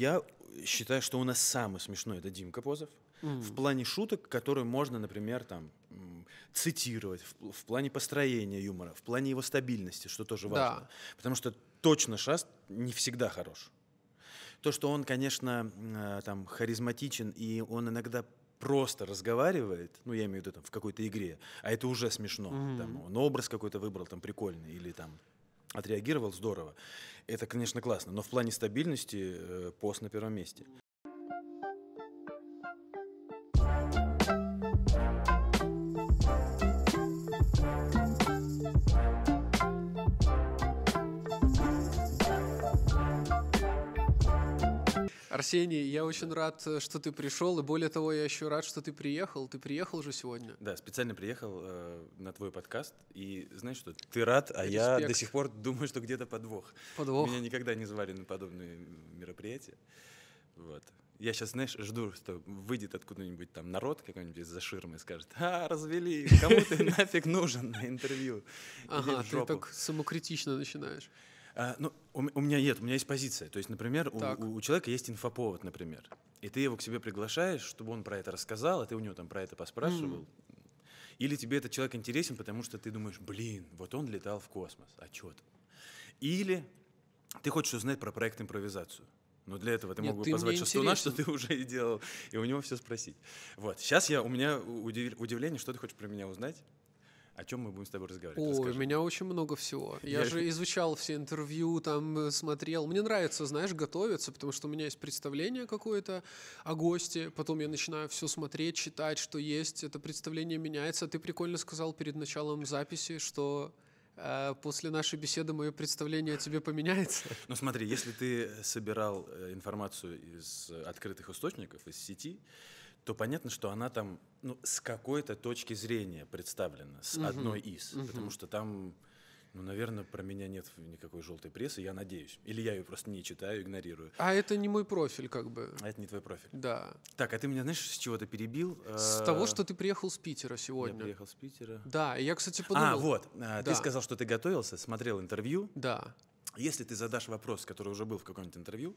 Я считаю, что у нас самый смешной это Димка Позов. Mm. В плане шуток, которые можно, например, там цитировать, в, в плане построения юмора, в плане его стабильности, что тоже важно. Да. Потому что точно шаст не всегда хорош. То, что он, конечно, э, там харизматичен, и он иногда просто разговаривает, ну, я имею в виду там в какой-то игре, а это уже смешно. mm Там, он образ какой-то выбрал, там прикольный, или там отреагировал здорово. Это, конечно, классно, но в плане стабильности э, пост на первом месте. Арсений, я очень да. рад, э, что ты пришел, и более того, я еще рад, что ты приехал. Ты приехал же сегодня. Да, специально приехал э, на твой подкаст, и знаешь что, ты рад, а Респект. я до сих пор думаю, что где-то подвох. Подвох. Меня никогда не звали на подобные мероприятия. Вот. Я сейчас, знаешь, жду, что выйдет откуда-нибудь там народ какой-нибудь за ширмы и скажет, а, развели, кому ты нафиг нужен на интервью? Ага, ты так самокритично начинаешь. А, ну, у, у меня нет, у меня есть позиция. То есть, например, так. у, у человека есть инфоповод, например. И ты его к себе приглашаешь, чтобы он про это рассказал, а ты у него там про это поспрашивал. Mm. Или тебе этот человек интересен, потому что ты думаешь, блин, вот он летал в космос, а чё там? Или ты хочешь узнать про проект импровизацию. Но для этого ты Нет, мог бы позвать Шастуна, что ты уже и делал, и у него все спросить. Вот. Сейчас я, у меня удив, удивление, что ты хочешь про меня узнать? о чем мы будем с тобой разговаривать. Ой, у меня очень много всего. Я, я же изучал все интервью, там э, смотрел. Мне нравится, знаешь, готовиться, потому что у меня есть представление какое-то о госте, потом я начинаю все смотреть, читать, что есть, это представление меняется. Ты прикольно сказал перед началом записи, что э, после нашей беседы мое представление о тебе поменяется. Ну смотри, если ты собирал э, информацию из открытых источников, из сети, то понятно, что она там ну, с какой-то точки зрения представлена, с угу. одной из. Угу. Потому что там, ну, наверное, про меня нет никакой желтой прессы, я надеюсь. Или я ее просто не читаю, игнорирую. А это не мой профиль, как бы. А это не твой профиль. Да. Так, а ты меня, знаешь, с чего-то перебил? С а... того, что ты приехал с Питера сегодня. Я приехал с Питера. Да, я, кстати, а, подумал... А, вот, э, да. ты сказал, что ты готовился, смотрел интервью. Да. Если ты задашь вопрос, который уже был в каком-нибудь интервью,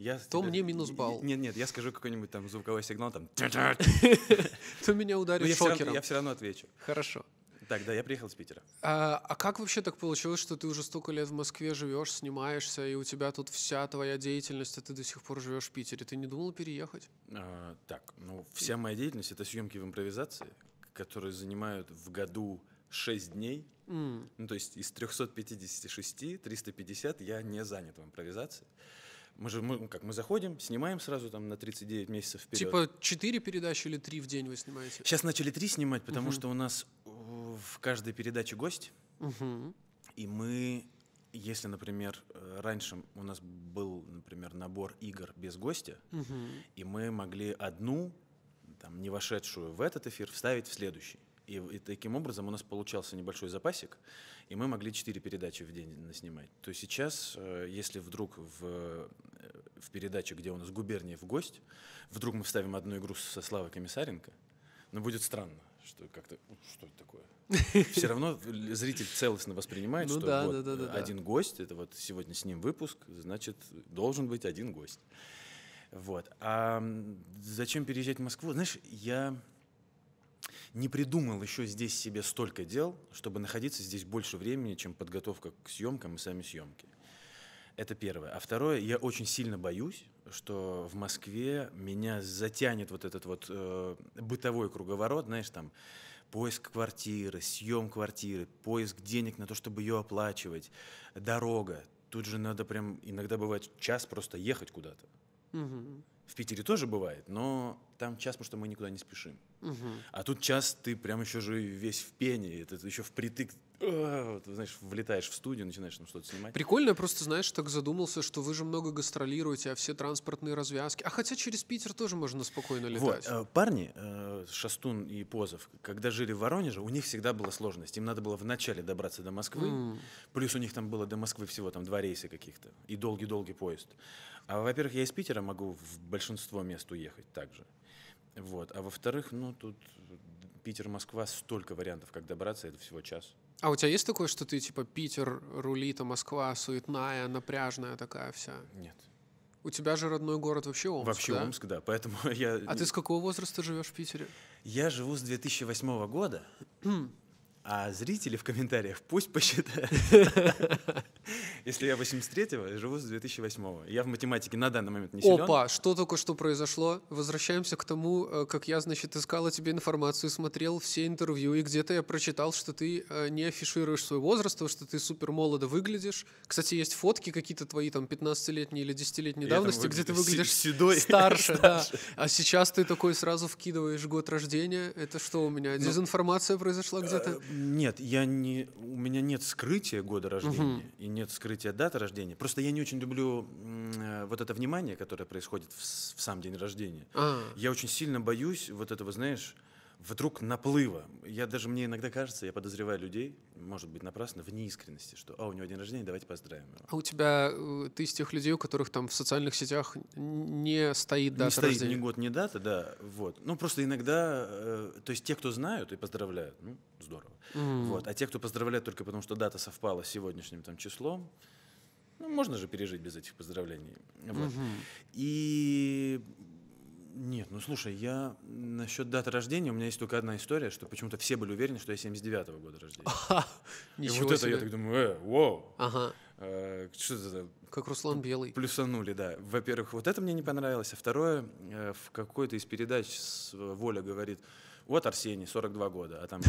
я то тебе... мне минус балл. Нет, нет, я скажу какой-нибудь там звуковой сигнал, там... То меня ударит ну, шокером. Я все равно отвечу. Хорошо. Так, да, я приехал из Питера. А, а как вообще так получилось, что ты уже столько лет в Москве живешь, снимаешься, и у тебя тут вся твоя деятельность, а ты до сих пор живешь в Питере? Ты не думал переехать? А, так, ну, вся моя деятельность — это съемки в импровизации, которые занимают в году 6 дней. Mm. Ну, то есть из 356, 350 я не занят в импровизации. Мы же, мы, ну как мы заходим, снимаем сразу там на 39 месяцев вперед. Типа 4 передачи или 3 в день вы снимаете? Сейчас начали 3 снимать, потому угу. что у нас э, в каждой передаче гость. Угу. И мы, если, например, э, раньше у нас был, например, набор игр без гостя, угу. и мы могли одну, там, не вошедшую в этот эфир, вставить в следующий. И, и таким образом у нас получался небольшой запасик, и мы могли 4 передачи в день наснимать. То сейчас, э, если вдруг в, э, в передаче, где у нас губерния в гость, вдруг мы вставим одну игру со Славой Комиссаренко, ну будет странно что как-то ну, что это такое? Все равно зритель целостно воспринимает, ну, что да, вот да, да, один гость, это вот сегодня с ним выпуск, значит должен быть один гость. Вот. А зачем переезжать в Москву? Знаешь, я не придумал еще здесь себе столько дел, чтобы находиться здесь больше времени, чем подготовка к съемкам и сами съемки. Это первое. А второе, я очень сильно боюсь, что в Москве меня затянет вот этот вот э, бытовой круговорот, знаешь, там поиск квартиры, съем квартиры, поиск денег на то, чтобы ее оплачивать, дорога. Тут же надо прям иногда бывает час просто ехать куда-то. Угу. В Питере тоже бывает, но там час, потому что мы никуда не спешим. Угу. А тут час ты прям еще же весь в пене, это еще впритык а, вот, знаешь, влетаешь в студию, начинаешь там что-то снимать. Прикольно, я просто, знаешь, так задумался, что вы же много гастролируете, а все транспортные развязки. А хотя через Питер тоже можно спокойно летать. Вот, э, парни, э, Шастун и Позов, когда жили в Воронеже, у них всегда была сложность. Им надо было вначале добраться до Москвы, mm. плюс у них там было до Москвы всего там два рейса каких-то и долгий-долгий поезд. А, во-первых, я из Питера могу в большинство мест уехать также. Вот. А во-вторых, ну, тут Питер-Москва столько вариантов, как добраться, это всего час. А у тебя есть такое, что ты, типа, Питер, рулит, а Москва суетная, напряжная такая вся? Нет. У тебя же родной город вообще Омск, Вообще да? Омск, да, поэтому я... А ты с какого возраста живешь в Питере? Я живу с 2008 года, А зрители в комментариях пусть посчитают. Если я 83-го, живу с 2008-го. Я в математике на данный момент не силен. Опа, что только что произошло? Возвращаемся к тому, э, как я, значит, искал о тебе информацию, смотрел все интервью, и где-то я прочитал, что ты э, не афишируешь свой возраст, то, что ты супер молодо выглядишь. Кстати, есть фотки какие-то твои, там, 15 летние или 10-летней давности, где ты выглядишь седой. старше. А сейчас ты такой сразу вкидываешь год рождения. Это что у меня? Ну, дезинформация произошла где-то? Э, нет, я не, у меня нет скрытия года рождения угу. и нет скрытия даты рождения. Просто я не очень люблю э, вот это внимание, которое происходит в, в сам день рождения. А. Я очень сильно боюсь вот этого, знаешь вдруг наплыва. Я даже, мне иногда кажется, я подозреваю людей, может быть, напрасно, в неискренности, что, а, у него день рождения, давайте поздравим его. А у тебя, э, ты из тех людей, у которых там в социальных сетях не стоит дата Не стоит рождения. ни год, ни дата, да, вот. Ну, просто иногда, э, то есть те, кто знают и поздравляют, ну, здорово. Mm. Вот, а те, кто поздравляют только потому, что дата совпала с сегодняшним там числом, ну, можно же пережить без этих поздравлений. Вот. Угу. И нет, ну слушай, я насчет даты рождения, у меня есть только одна история, что почему-то все были уверены, что я 79-го года рождения. И вот это я так думаю, э, вау. Ага. Э, что это? Как Руслан Белый. Плюсанули, да. Во-первых, вот это мне не понравилось, а второе, э, в какой-то из передач Воля говорит, вот Арсений, 42 года, а там...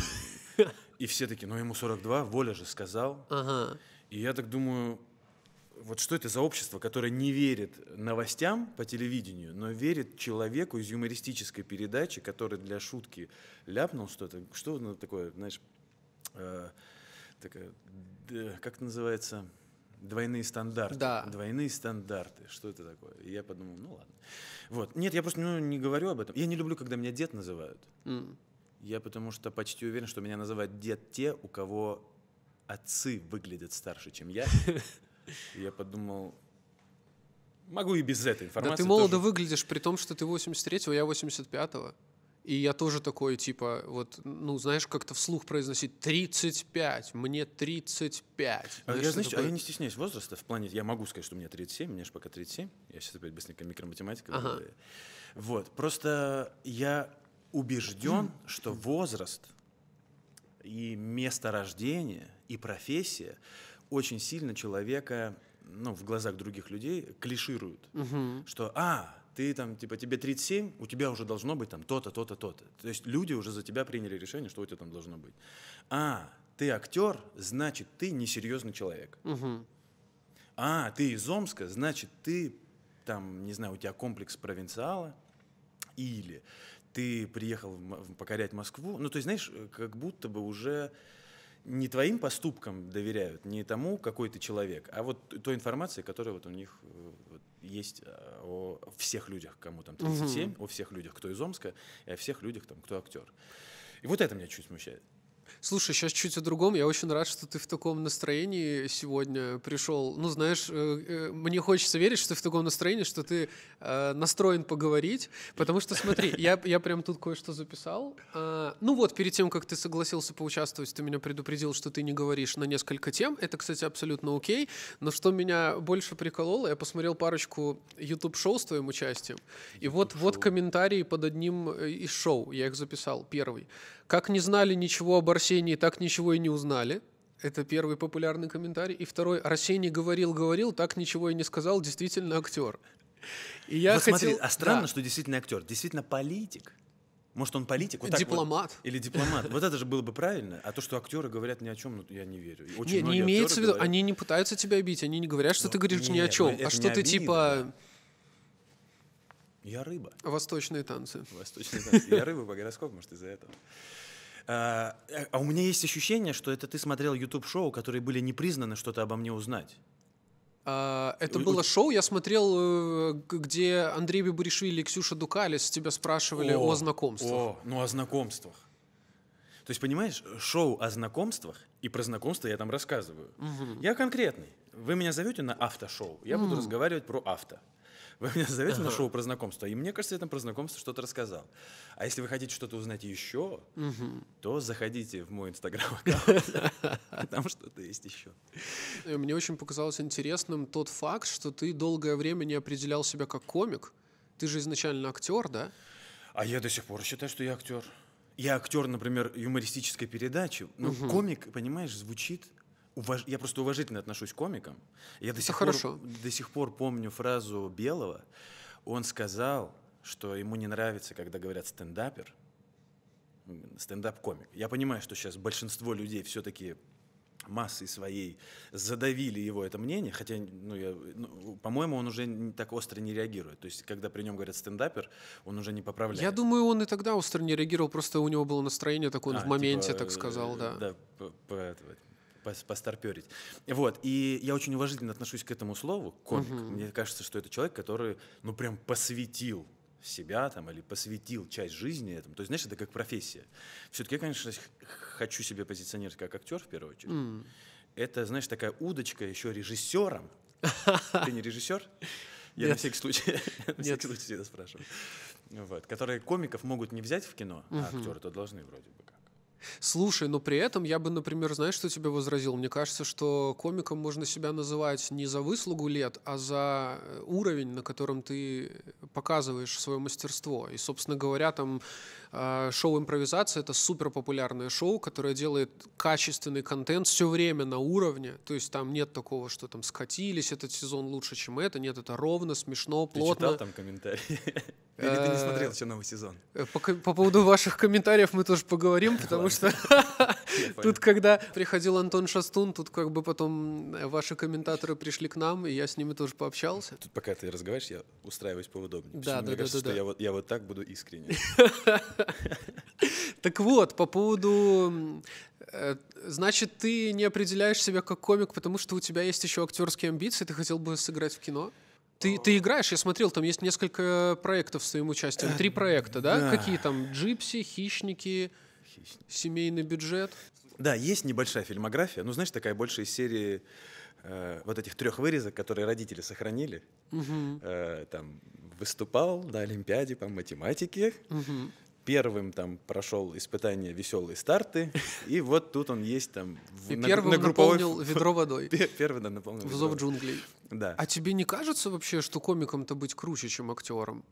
И все таки ну ему 42, Воля же сказал. Ага. И я так думаю, вот что это за общество, которое не верит новостям по телевидению, но верит человеку из юмористической передачи, который для шутки ляпнул что-то. Что ну, такое, знаешь, э, такая, да, как это называется? Двойные стандарты. Да. Двойные стандарты. Что это такое? И я подумал, ну ладно. Вот. Нет, я просто ну, не говорю об этом. Я не люблю, когда меня дед называют. Mm. Я потому что почти уверен, что меня называют дед те, у кого отцы выглядят старше, чем я. я подумал, могу и без этой информации. Да ты молодо тоже... выглядишь, при том, что ты 83-го, я 85-го. И я тоже такой, типа, вот, ну, знаешь, как-то вслух произносить 35, мне 35. А знаешь, я, знаешь, такое... а я не стесняюсь возраста, в плане, я могу сказать, что мне 37, мне же пока 37, я сейчас опять быстренько микроматематика. Ага. Вот, просто я убежден, что возраст и место рождения, и профессия — очень сильно человека, ну, в глазах других людей клишируют, угу. что, а, ты там, типа, тебе 37, у тебя уже должно быть там то-то, то-то, то-то. То есть люди уже за тебя приняли решение, что у тебя там должно быть. А, ты актер, значит, ты несерьезный человек. Угу. А, ты из Омска, значит, ты там, не знаю, у тебя комплекс провинциала. Или ты приехал в, покорять Москву. Ну, то есть, знаешь, э, как будто бы уже не твоим поступкам доверяют, не тому, какой ты человек, а вот той информации, которая вот у них э, вот, есть э, о всех людях, кому там 37, угу. о всех людях, кто из Омска, и о всех людях, там, кто актер. И вот это меня чуть смущает. Слушай, сейчас чуть о другом. Я очень рад, что ты в таком настроении сегодня пришел. Ну, знаешь, э, э, мне хочется верить, что ты в таком настроении, что ты э, настроен поговорить. Потому что, смотри, я, я прям тут кое-что записал. А, ну вот, перед тем, как ты согласился поучаствовать, ты меня предупредил, что ты не говоришь на несколько тем. Это, кстати, абсолютно окей. Но что меня больше прикололо, я посмотрел парочку YouTube-шоу с твоим участием. И вот, вот комментарии под одним из шоу. Я их записал. Первый. Как не знали ничего об Арсении, так ничего и не узнали. Это первый популярный комментарий. И второй, Арсений говорил-говорил, так ничего и не сказал, действительно актер. И я вот хотел... смотри, а странно, да. что действительно актер, действительно политик. Может, он политик? Вот дипломат. Вот. Или дипломат. Вот это же было бы правильно. А то, что актеры говорят ни о чем, ну, я не верю. Очень не, не имеется в виду, говорят... они не пытаются тебя обидеть, они не говорят, что ну, ты говоришь не, ни о чем, а что ты типа... Я рыба. Восточные танцы. Восточные танцы. Я рыба по гороскопу, может, из-за этого. А, а у меня есть ощущение, что это ты смотрел YouTube-шоу, которые были не признаны что-то обо мне узнать. А, это было шоу, я смотрел, э, где Андрей Бибуришвили и Ксюша Дукалис тебя спрашивали о, о знакомствах. О, ну о знакомствах. То есть, понимаешь, шоу о знакомствах, и про знакомства я там рассказываю. Угу. Я конкретный. Вы меня зовете на автошоу, я угу. буду разговаривать про авто. Вы меня зовете ага. на шоу про знакомство, и мне кажется, я там про знакомство что-то рассказал. А если вы хотите что-то узнать еще, угу. то заходите в мой инстаграм-аккаунт, там что-то есть еще. Э, мне очень показалось интересным тот факт, что ты долгое время не определял себя как комик. Ты же изначально актер, да? А я до сих пор считаю, что я актер. Я актер, например, юмористической передачи. Ну, угу. комик, понимаешь, звучит уваж... я просто уважительно отношусь к комикам. Я до сих, пор, до сих пор помню фразу Белого. Он сказал, что ему не нравится, когда говорят стендапер, стендап-комик. Я понимаю, что сейчас большинство людей все-таки массой своей задавили его это мнение, хотя, ну, я, ну, по-моему, он уже не так остро не реагирует. То есть, когда при нем говорят стендапер, он уже не поправляет. Я думаю, он и тогда остро не реагировал, просто у него было настроение такое, он а, в типа, моменте типа, так сказал, э, да. Да, по, по, постарперить. Вот, и я очень уважительно отношусь к этому слову, комик. Угу. Мне кажется, что это человек, который, ну, прям посвятил себя там или посвятил часть жизни этому. То есть, знаешь, это как профессия. Все-таки я, конечно, хочу себя позиционировать как актер в первую очередь. Mm. Это, знаешь, такая удочка еще режиссером. Ты не режиссер? Я на всякий случай, на всякий случай тебя спрашиваю. Вот, которые комиков могут не взять в кино, а актеры-то должны вроде бы Слушай, но при этом я бы, например, знаешь, что тебе возразил? Мне кажется, что комиком можно себя называть не за выслугу лет, а за э, уровень, на котором ты э, показываешь свое мастерство. И, собственно говоря, там а, шоу импровизации это супер популярное шоу, которое делает качественный контент все время на уровне. То есть там нет такого, что там скатились, этот сезон лучше, чем это. Нет, это ровно, смешно, плотно. Ты читал там комментарии? Или ты не э, смотрел еще новый сезон? Э, по поводу ваших комментариев мы тоже поговорим, потому что Тут, когда приходил Антон Шастун, тут как бы потом э, ваши комментаторы пришли к нам, и я с ними тоже пообщался. Тут пока ты разговариваешь, я устраиваюсь поудобнее. Да, да, да, да, да. Я, вот, я вот так буду искренне. Так вот, по поводу... Э, значит, ты не определяешь себя как комик, потому что у тебя есть еще актерские амбиции, ты хотел бы сыграть в кино? Ты, а. ты играешь, я смотрел, там есть несколько проектов с твоим участием. Три э, проекта, да? да. Какие там? Джипси, Хищники отлично. Семейный бюджет? Да, есть небольшая фильмография, ну, знаешь, такая большая серия э, вот этих трех вырезок, которые родители сохранили. Угу. Э, там выступал на Олимпиаде по математике, угу первым там прошел испытание веселые старты, и вот тут он есть там в, и на, первым на групповой... наполнил ведро водой. Первый да, наполнил. В зов джунглей. Да. А тебе не кажется вообще, что комиком-то быть круче, чем актером?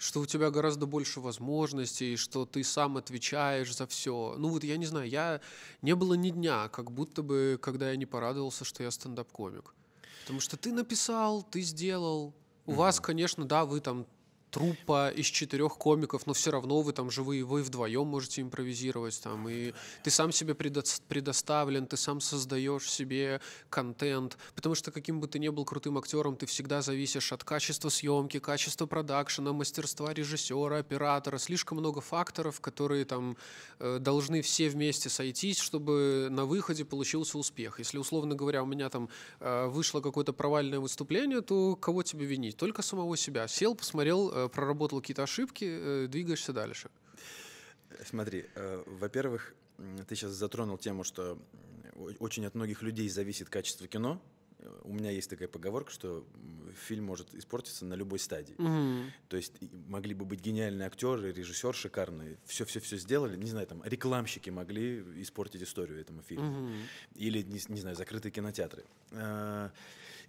что у тебя гораздо больше возможностей, что ты сам отвечаешь за все. Ну вот я не знаю, я не было ни дня, как будто бы, когда я не порадовался, что я стендап-комик. Потому что ты написал, ты сделал. У mm-hmm. вас, конечно, да, вы там труппа из четырех комиков, но все равно вы там живые, вы вдвоем можете импровизировать там, и ты сам себе предоставлен, ты сам создаешь себе контент, потому что каким бы ты ни был крутым актером, ты всегда зависишь от качества съемки, качества продакшена, мастерства режиссера, оператора, слишком много факторов, которые там э, должны все вместе сойтись, чтобы на выходе получился успех. Если, условно говоря, у меня там э, вышло какое-то провальное выступление, то кого тебе винить? Только самого себя. Сел, посмотрел э, Э, проработал какие-то ошибки, э, двигаешься дальше. Смотри, э, во-первых, ты сейчас затронул тему, что очень от многих людей зависит качество кино, у меня есть такая поговорка, что фильм может испортиться на любой стадии. Mm-hmm. То есть могли бы быть гениальные актеры, режиссер шикарный, все-все-все сделали, не знаю, там рекламщики могли испортить историю этому фильму. Mm-hmm. Или, не, не знаю, закрытые кинотеатры. А,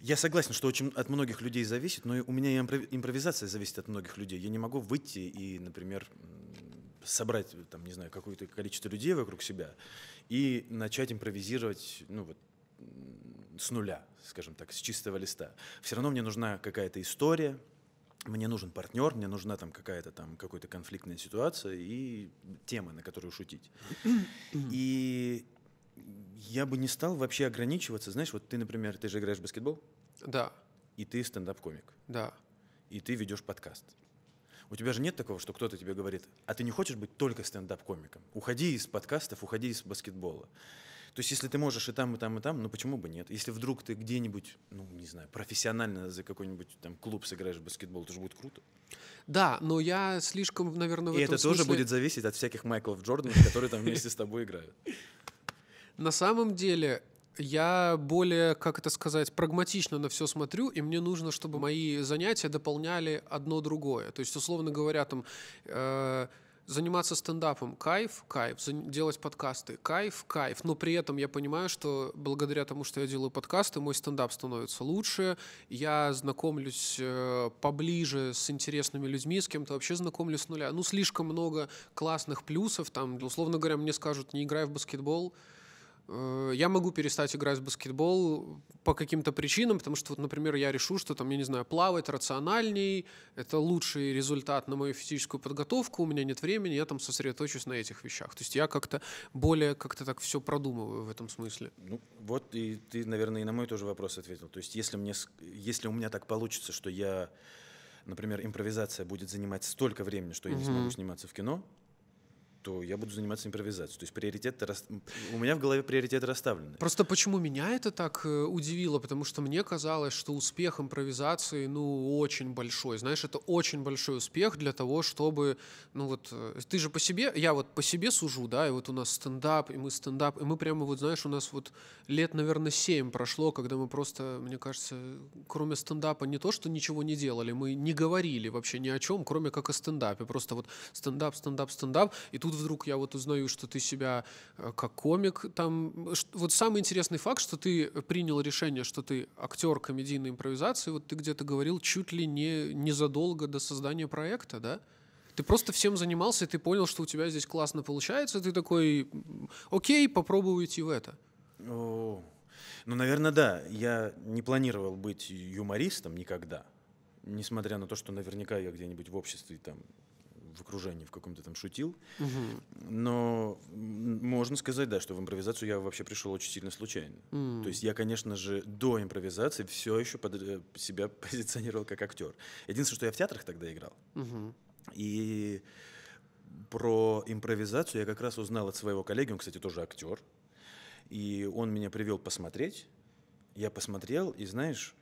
я согласен, что очень от многих людей зависит, но у меня и импровизация зависит от многих людей. Я не могу выйти и, например, собрать, там, не знаю, какое-то количество людей вокруг себя и начать импровизировать, ну, вот, с нуля, скажем так, с чистого листа. Все равно мне нужна какая-то история, мне нужен партнер, мне нужна там какая-то там какая-то конфликтная ситуация и тема, на которую шутить. И я бы не стал вообще ограничиваться, знаешь, вот ты, например, ты же играешь в баскетбол? Да. И ты стендап-комик? Да. И ты ведешь подкаст? У тебя же нет такого, что кто-то тебе говорит, а ты не хочешь быть только стендап-комиком? Уходи из подкастов, уходи из баскетбола. То есть, если ты можешь и там, и там, и там, ну почему бы нет? Если вдруг ты где-нибудь, ну, не знаю, профессионально за какой-нибудь там клуб сыграешь в баскетбол, это же будет круто. Да, но я слишком, наверное, в и этом это тоже будет зависеть от всяких Майклов Джорданов, которые там вместе с тобой играют. На самом деле, я более, как это сказать, прагматично на все смотрю, и мне нужно, чтобы мои занятия дополняли одно другое. То есть, условно говоря, там, э, заниматься стендапом, кайф, кайф, делать подкасты, кайф, кайф, но при этом я понимаю, что благодаря тому, что я делаю подкасты, мой стендап становится лучше, я знакомлюсь э, поближе с интересными людьми, с кем-то вообще знакомлюсь с нуля. Ну, слишком много классных плюсов, там, условно говоря, мне скажут, не играй в баскетбол, Э, я могу перестать играть в баскетбол по каким-то причинам, потому что, вот, например, я решу, что там, я не знаю, плавать рациональней, это лучший результат на мою физическую подготовку, у меня нет времени, я там сосредоточусь на этих вещах. То есть я как-то более как-то так все продумываю в этом смысле. Ну, вот и ты, наверное, и на мой тоже вопрос ответил. То есть если, мне, если у меня так получится, что я, например, импровизация будет занимать столько времени, что я угу. не смогу сниматься в кино, то я буду заниматься импровизацией. То есть приоритет рас... у меня в голове приоритеты расставлены. Просто почему меня это так э, удивило? Потому что мне казалось, что успех импровизации, ну, очень большой. Знаешь, это очень большой успех для того, чтобы, ну вот, э, ты же по себе, я вот по себе сужу, да, и вот у нас стендап, и мы стендап, и мы прямо вот, знаешь, у нас вот лет, наверное, семь прошло, когда мы просто, мне кажется, кроме стендапа не то, что ничего не делали, мы не говорили вообще ни о чем, кроме как о стендапе. Просто вот стендап, стендап, стендап, и тут тут вдруг я вот узнаю, что ты себя э, как комик там... Э, вот самый интересный факт, что ты принял решение, что ты актер комедийной импровизации, вот ты где-то говорил чуть ли не незадолго до создания проекта, да? Ты просто всем занимался, и ты понял, что у тебя здесь классно получается, ты такой, окей, попробую идти в это. О, ну, наверное, да. Я не планировал быть юмористом никогда. Несмотря на то, что наверняка я где-нибудь в обществе там в окружении в каком-то там шутил. Угу. Но можно сказать, да, что в импровизацию я вообще пришел очень сильно случайно. Mm. То есть я, конечно же, до импровизации все еще под э, себя позиционировал как актер. Единственное, что я в театрах тогда играл. Угу. И про импровизацию я как раз узнал от своего коллеги, он, кстати, тоже актер. И он меня привел посмотреть. Я посмотрел, и знаешь,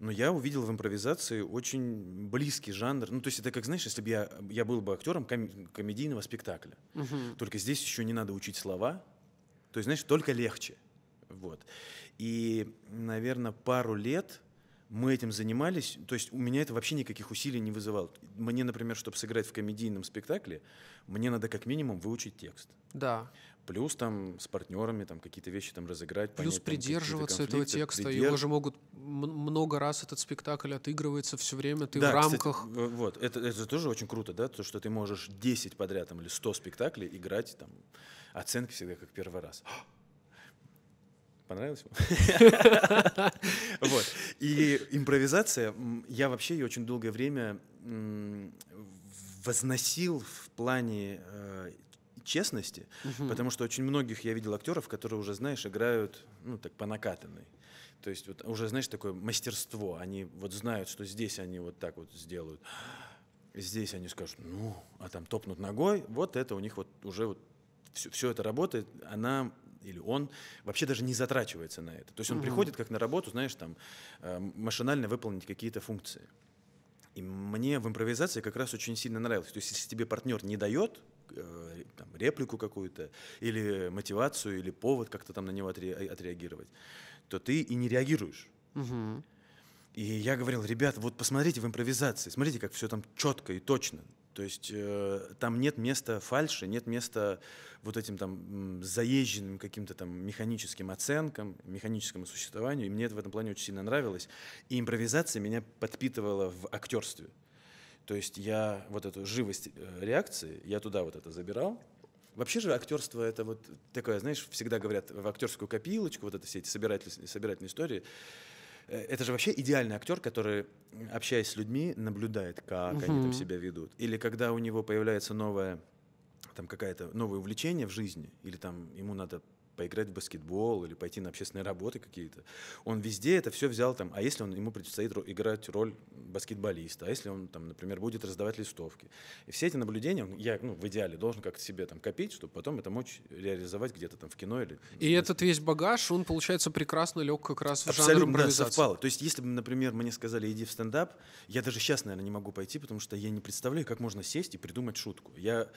но я увидел в импровизации очень близкий жанр. Ну, то есть это как, знаешь, если бы я, я был бы актером ком- комедийного спектакля. Угу. Только здесь еще не надо учить слова. То есть, знаешь, только легче. Вот. И, наверное, пару лет мы этим занимались, то есть у меня это вообще никаких усилий не вызывало. Мне, например, чтобы сыграть в комедийном спектакле, мне надо как минимум выучить текст. Да. Плюс там с партнерами там какие-то вещи там разыграть. Плюс понять, придерживаться этого текста. Придерж... Его же могут много раз этот спектакль отыгрывается все время, ты да, в рамках. Кстати, вот, это, это тоже очень круто, да, то, что ты можешь 10 подряд там, или 100 спектаклей играть, там, оценки всегда как первый раз. Понравилось вам? вот. И импровизация, я вообще ее очень долгое время возносил в плане э, честности, угу. потому что очень многих я видел актеров, которые уже, знаешь, играют, ну, так, по накатанной. То есть вот уже, знаешь, такое мастерство. Они вот знают, что здесь они вот так вот сделают. Здесь они скажут, ну, а там топнут ногой. Вот это у них вот уже вот все, все это работает. Она или он вообще даже не затрачивается на это. То есть он угу. приходит как на работу, знаешь, там э, машинально выполнить какие-то функции. И мне в импровизации как раз очень сильно нравилось. То есть если тебе партнер не дает Э, там, реплику какую-то, или мотивацию, или повод как-то там на него отре- э, отреагировать, то ты и не реагируешь. Угу. И я говорил, ребят, вот посмотрите в импровизации, смотрите, как все там четко и точно. То есть э, там нет места фальши, нет места вот этим там заезженным каким-то там механическим оценкам, механическому существованию. И мне это в этом плане очень сильно нравилось. И импровизация меня подпитывала в актерстве. То есть я вот эту живость э, реакции, я туда вот это забирал. Вообще же актерство это вот такое, знаешь, всегда говорят в актерскую копилочку, вот это все эти собиратель, собирательные истории. Э, это же вообще идеальный актер, который, общаясь с людьми, наблюдает, как угу. они там себя ведут. Или когда у него появляется новое там какая-то новое увлечение в жизни, или там ему надо поиграть в баскетбол или пойти на общественные работы какие-то. Он везде это все взял там. А если он, ему предстоит играть роль баскетболиста, а если он там, например, будет раздавать листовки. И все эти наблюдения он, я ну, в идеале должен как-то себе там копить, чтобы потом это мочь реализовать где-то там в кино или... И этот весь багаж, он, получается, прекрасно лег как раз в Абсолютно, жанр импровизации. Да, совпало. То есть если бы, например, мне сказали, иди в стендап, я даже сейчас, наверное, не могу пойти, потому что я не представляю, как можно сесть и придумать шутку. Я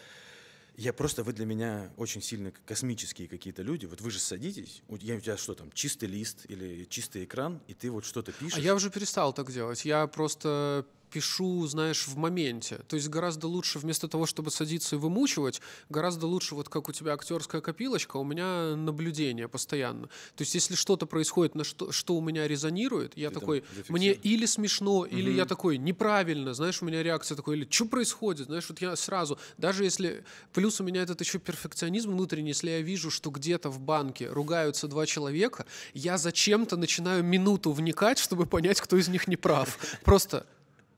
я просто, вы для меня очень сильно космические какие-то люди. Вот вы же садитесь, у, я, у тебя что там, чистый лист или чистый экран, и ты вот что-то а пишешь. А я уже перестал так делать. Я просто пишу, знаешь, в моменте. То есть гораздо лучше вместо того, чтобы садиться и вымучивать, гораздо лучше вот как у тебя актерская копилочка, у меня наблюдение постоянно. То есть если что-то происходит, на что, что у меня резонирует, я Ты такой, мне или смешно, или я такой, неправильно, знаешь, у меня реакция такой, или что происходит, знаешь, вот я сразу, даже если, плюс у меня этот еще перфекционизм внутренний, если я вижу, что где-то в банке ругаются два человека, я зачем-то начинаю минуту вникать, чтобы понять, кто из них не прав. Просто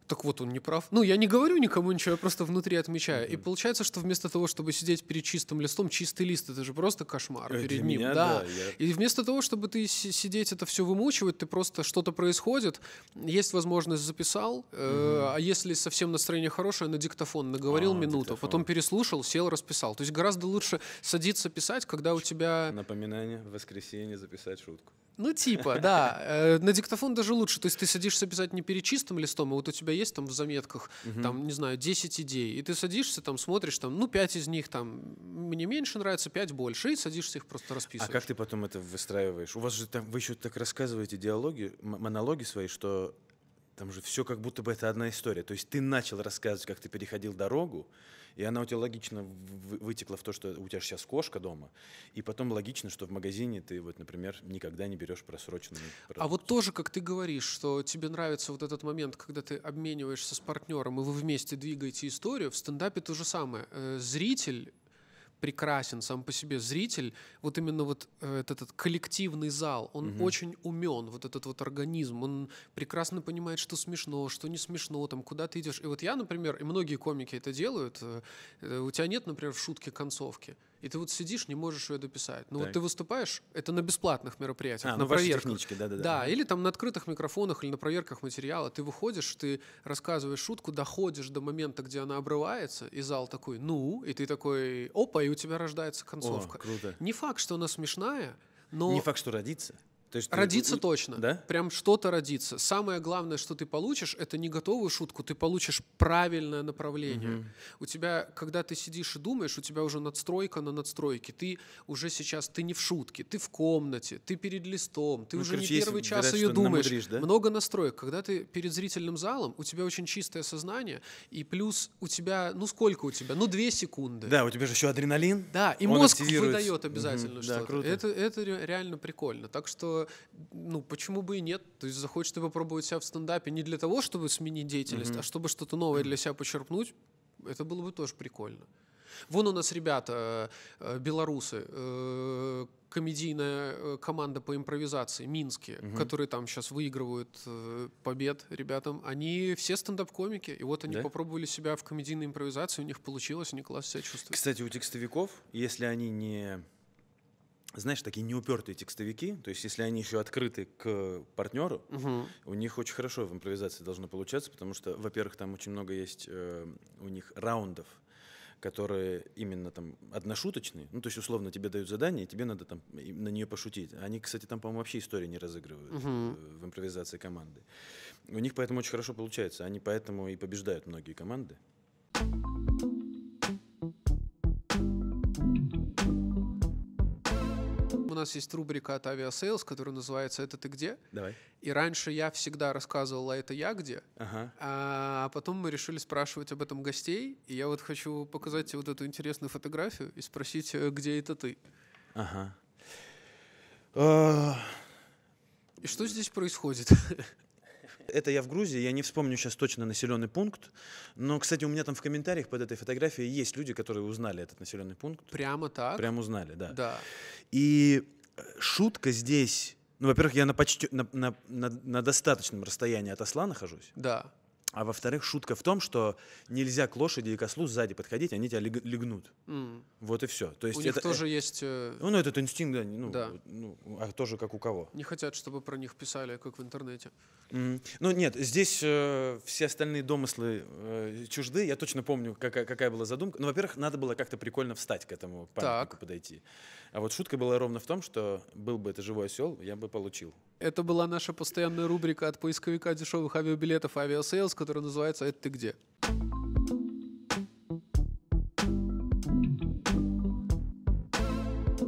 так вот он не прав. Ну, я не говорю никому ничего, я просто внутри отмечаю. И получается, что вместо того, чтобы сидеть перед чистым листом, чистый лист это же просто кошмар э, Для перед ним. Меня, да. да я... И вместо того, чтобы ты сидеть это все вымучивать, ты просто что-то происходит. Есть возможность записал, угу. э, а если совсем настроение хорошее, на диктофон наговорил а, минуту, диктофон. потом переслушал, сел, расписал. То есть гораздо лучше садиться писать, когда у тебя. Напоминание в воскресенье записать шутку. Ну, типа, да. Э, на диктофон даже лучше. То есть ты садишься писать не перечистым листом, а вот у тебя есть там в заметках, там, не знаю, 10 идей. И ты садишься, там, смотришь, там, ну, 5 из них, там, мне меньше нравится, 5 больше, и садишься их просто а расписывать. А как ты потом это выстраиваешь? У вас же там, вы еще так рассказываете диалоги, монологи свои, что там же все как будто бы это одна история. То есть ты начал рассказывать, как ты переходил дорогу, и она у тебя логично вытекла в то, что у тебя же сейчас кошка дома. И потом логично, что в магазине ты, вот, например, никогда не берешь просроченную продукцию. А вот тоже, как ты говоришь, что тебе нравится вот этот момент, когда ты обмениваешься с партнером, и вы вместе двигаете историю, в стендапе то же самое. Э, зритель прекрасен сам по себе зритель, вот именно вот э, этот, этот коллективный зал, он угу. очень умен, вот этот вот организм, он прекрасно понимает, что смешно, что не смешно, там, куда ты идешь. И вот я, например, и многие комики это делают, э, э, у тебя нет, например, в шутке концовки и ты вот сидишь, не можешь ее дописать. Но ну так. вот ты выступаешь, это на бесплатных мероприятиях, а, на ну, проверках. Да, да, да. да, или там на открытых микрофонах, или на проверках материала. Ты выходишь, ты рассказываешь шутку, доходишь до момента, где она обрывается, и зал такой, ну, и ты такой, опа, и у тебя рождается концовка. О, круто. Не факт, что она смешная, но... Не факт, что родится. То есть родится ты... точно. Да? Прям что-то родится. Самое главное, что ты получишь, это не готовую шутку, ты получишь правильное направление. Угу. У тебя, когда ты сидишь и думаешь, у тебя уже надстройка на надстройке. Ты уже сейчас, ты не в шутке, ты в комнате, ты перед листом, ты ну, уже короче, не первый час говорят, ее думаешь. Намудришь, да? Много настроек. Когда ты перед зрительным залом, у тебя очень чистое сознание, и плюс у тебя, ну сколько у тебя? Ну две секунды. Да, у тебя же еще адреналин. Да, и Он мозг выдает обязательно угу. что-то. Да, круто. это, это реально прикольно. Так что ну, почему бы и нет? То есть захочешь ты попробовать себя в стендапе не для того, чтобы сменить деятельность, mm-hmm. а чтобы что-то новое для себя почерпнуть, это было бы тоже прикольно. Вон у нас ребята, э, э, белорусы, э, комедийная команда по импровизации, минские, угу. которые там сейчас выигрывают побед ребятам, они все стендап-комики, и вот они да? попробовали себя в комедийной импровизации, у них получилось, они классно себя чувствуют. Кстати, у текстовиков, если они не знаешь, такие неупертые текстовики, то есть если они еще открыты к партнеру, угу. у них очень хорошо в импровизации должно получаться, потому что, во-первых, там очень много есть э, у них раундов, которые именно там одношуточные, ну то есть условно тебе дают задание, тебе надо там на нее пошутить. Они, кстати, там, по-моему, вообще истории не разыгрывают uh в импровизации команды. У них поэтому очень хорошо получается, они поэтому и побеждают многие команды. у нас есть рубрика от Aviasales, которая называется «Это ты где?». Давай. И раньше я всегда рассказывал «А это я где?», ага. а потом мы решили спрашивать об этом гостей, и я вот хочу показать тебе вот эту интересную фотографию и спросить, э, где это ты. Ага. И что здесь происходит? Это я в Грузии, я не вспомню сейчас точно населенный пункт, но, кстати, у меня там в комментариях под этой фотографией есть люди, которые узнали этот населенный пункт. Прямо так? Прямо узнали, да. Да. И э, шутка здесь... Ну, во-первых, я на, почти, на, на, на, на достаточном расстоянии от осла нахожусь. Да. А во-вторых, шутка в том, что нельзя к лошади и кослу сзади подходить, они тебя легнут. Mm. Вот и все. То есть у это, них э, тоже э- есть... Э... Ну, ну, этот инстинкт, да, ну, да. Ну, а тоже как у кого. Не хотят, чтобы про них писали, как в интернете. Mm. Ну, нет, здесь э, все остальные домыслы э, чужды. Я точно помню, какая, какая была задумка. Ну, во-первых, надо было как-то прикольно встать к этому парню так. подойти. А вот шутка была ровно в том, что был бы это живой осел, я бы получил. Это была наша постоянная рубрика от поисковика дешевых авиабилетов «Авиасейлс», которая называется «Это ты где?».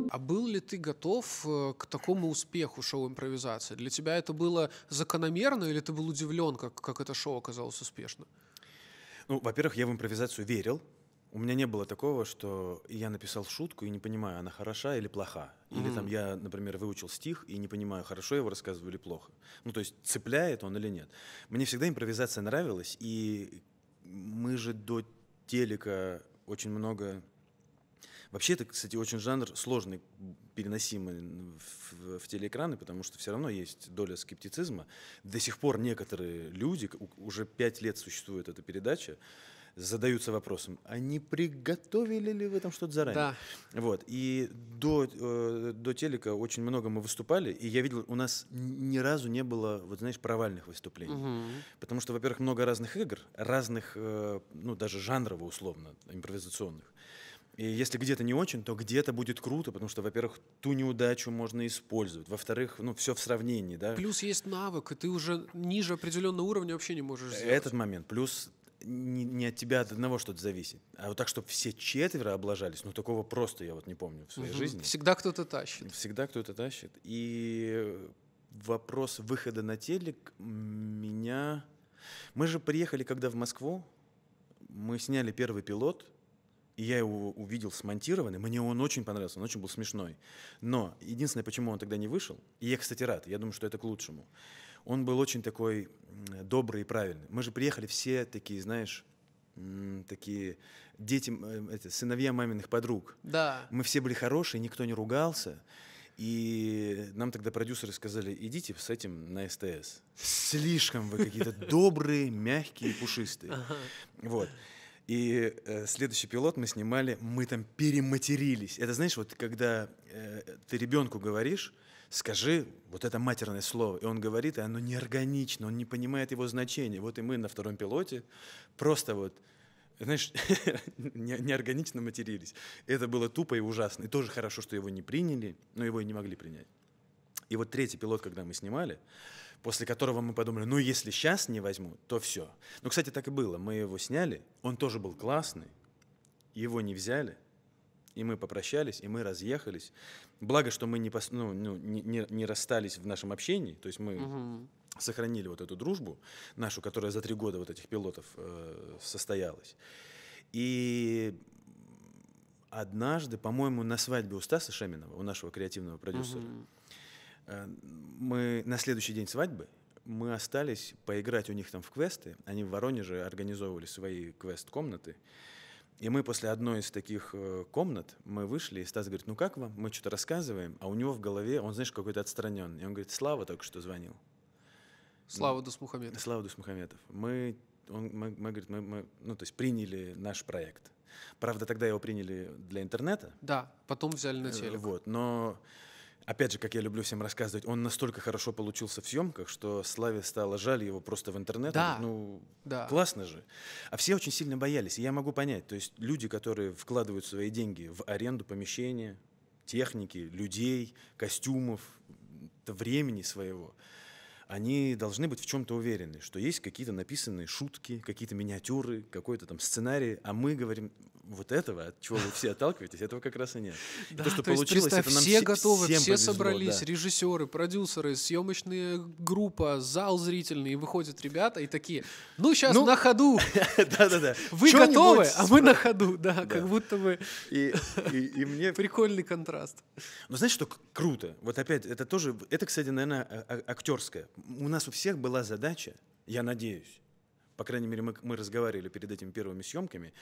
А был ли ты готов э, к такому успеху шоу-импровизации? Для тебя это было закономерно или ты был удивлен, как, как это шоу оказалось успешно? Ну, во-первых, я в импровизацию верил, у меня не было такого, что я написал шутку и не понимаю, она хороша или плоха. Или mm. там я, например, выучил стих и не понимаю, хорошо я его рассказываю или плохо. Ну, то есть цепляет он или нет. Мне всегда импровизация нравилась, и мы же до телека очень много... Вообще, это, кстати, очень жанр сложный, переносимый в, в телеэкраны, потому что все равно есть доля скептицизма. До сих пор некоторые люди, уже пять лет существует эта передача, задаются вопросом, а не приготовили ли вы там что-то заранее? Да. Вот. И до, э, до телека очень много мы выступали, и я видел, у нас ни разу не было, вот знаешь, провальных выступлений. Угу. Потому что, во-первых, много разных игр, разных, э, ну, даже жанрово условно, импровизационных. И если где-то не очень, то где-то будет круто, потому что, во-первых, ту неудачу можно использовать, во-вторых, ну, все в сравнении, да. Плюс есть навык, и ты уже ниже определенного уровня вообще не можешь сделать. Этот момент. Плюс не, не от тебя а от одного что-то зависит. А вот так, чтобы все четверо облажались, ну такого просто я вот не помню в своей угу. жизни. Всегда кто-то тащит. Всегда кто-то тащит. И вопрос выхода на телек меня... Мы же приехали, когда в Москву, мы сняли первый пилот, и я его увидел смонтированный, мне он очень понравился, он очень был смешной. Но единственное, почему он тогда не вышел, и я, кстати, рад, я думаю, что это к лучшему, он был очень такой добрый и правильный. Мы же приехали все такие, знаешь, такие дети, э, это, сыновья маминых подруг. Да. Мы все были хорошие, никто не ругался. И нам тогда продюсеры сказали, идите с этим на СТС. Слишком вы какие-то добрые, мягкие, пушистые. Вот. И э, следующий пилот мы снимали, мы там перематерились. Это знаешь, вот когда э, ты ребенку говоришь, скажи вот это матерное слово. И он говорит, и оно неорганично, он не понимает его значения. Вот и мы на втором пилоте просто вот, знаешь, неорганично матерились. Это было тупо и ужасно. И тоже хорошо, что его не приняли, но его и не могли принять. И вот третий пилот, когда мы снимали, после которого мы подумали, ну если сейчас не возьму, то все. Ну, кстати, так и было. Мы его сняли, он тоже был классный, его не взяли – и мы попрощались, и мы разъехались. Благо, что мы не, пос... ну, ну, не, не расстались в нашем общении, то есть мы... Угу сохранили вот эту дружбу нашу, которая за три года вот этих пилотов э, состоялась. И однажды, по-моему, на свадьбе у Стаса Шеминова, у нашего креативного продюсера, угу. э, мы на следующий день свадьбы мы остались поиграть у них там в квесты. Они в Воронеже организовывали свои квест-комнаты. Э, и мы после одной из таких э, комнат, мы вышли, и Стас говорит, ну как вам? Мы что-то рассказываем, а у него в голове, он, знаешь, какой-то отстранен, И он говорит, Слава только что звонил. Слава ну, Дусмухаметов. Слава Дусмухаметов. Мы, он, мы, мы, говорит, мы, мы, ну, то есть приняли наш проект. Правда, тогда его приняли для интернета. Да, потом взяли на э, телек. Вот, но Опять же, как я люблю всем рассказывать, он настолько хорошо получился в съемках, что Славе стало жаль его просто в интернет. Да. Ну, да. классно же. А все очень сильно боялись, и я могу понять. То есть люди, которые вкладывают свои деньги в аренду помещения, техники, людей, костюмов, времени своего, они должны быть в чем-то уверены, что есть какие-то написанные шутки, какие-то миниатюры, какой-то там сценарий, а мы говорим, вот этого, от чего вы все отталкиваетесь, этого как раз и нет. Да, то, что то получилось, есть, это нам все готовы, всем все повезло, собрались, да. режиссеры, продюсеры, съемочная группа, зал зрительный, и выходят ребята и такие, ну сейчас ну, на ходу, да-да-да, вы готовы, а мы на ходу, да, как будто бы. И мне прикольный контраст. Ну знаешь, что круто? Вот опять это тоже, это, кстати, наверное, а, а, актерское. У нас у всех была задача, я надеюсь, по крайней мере, мы, мы разговаривали перед этими первыми съемками,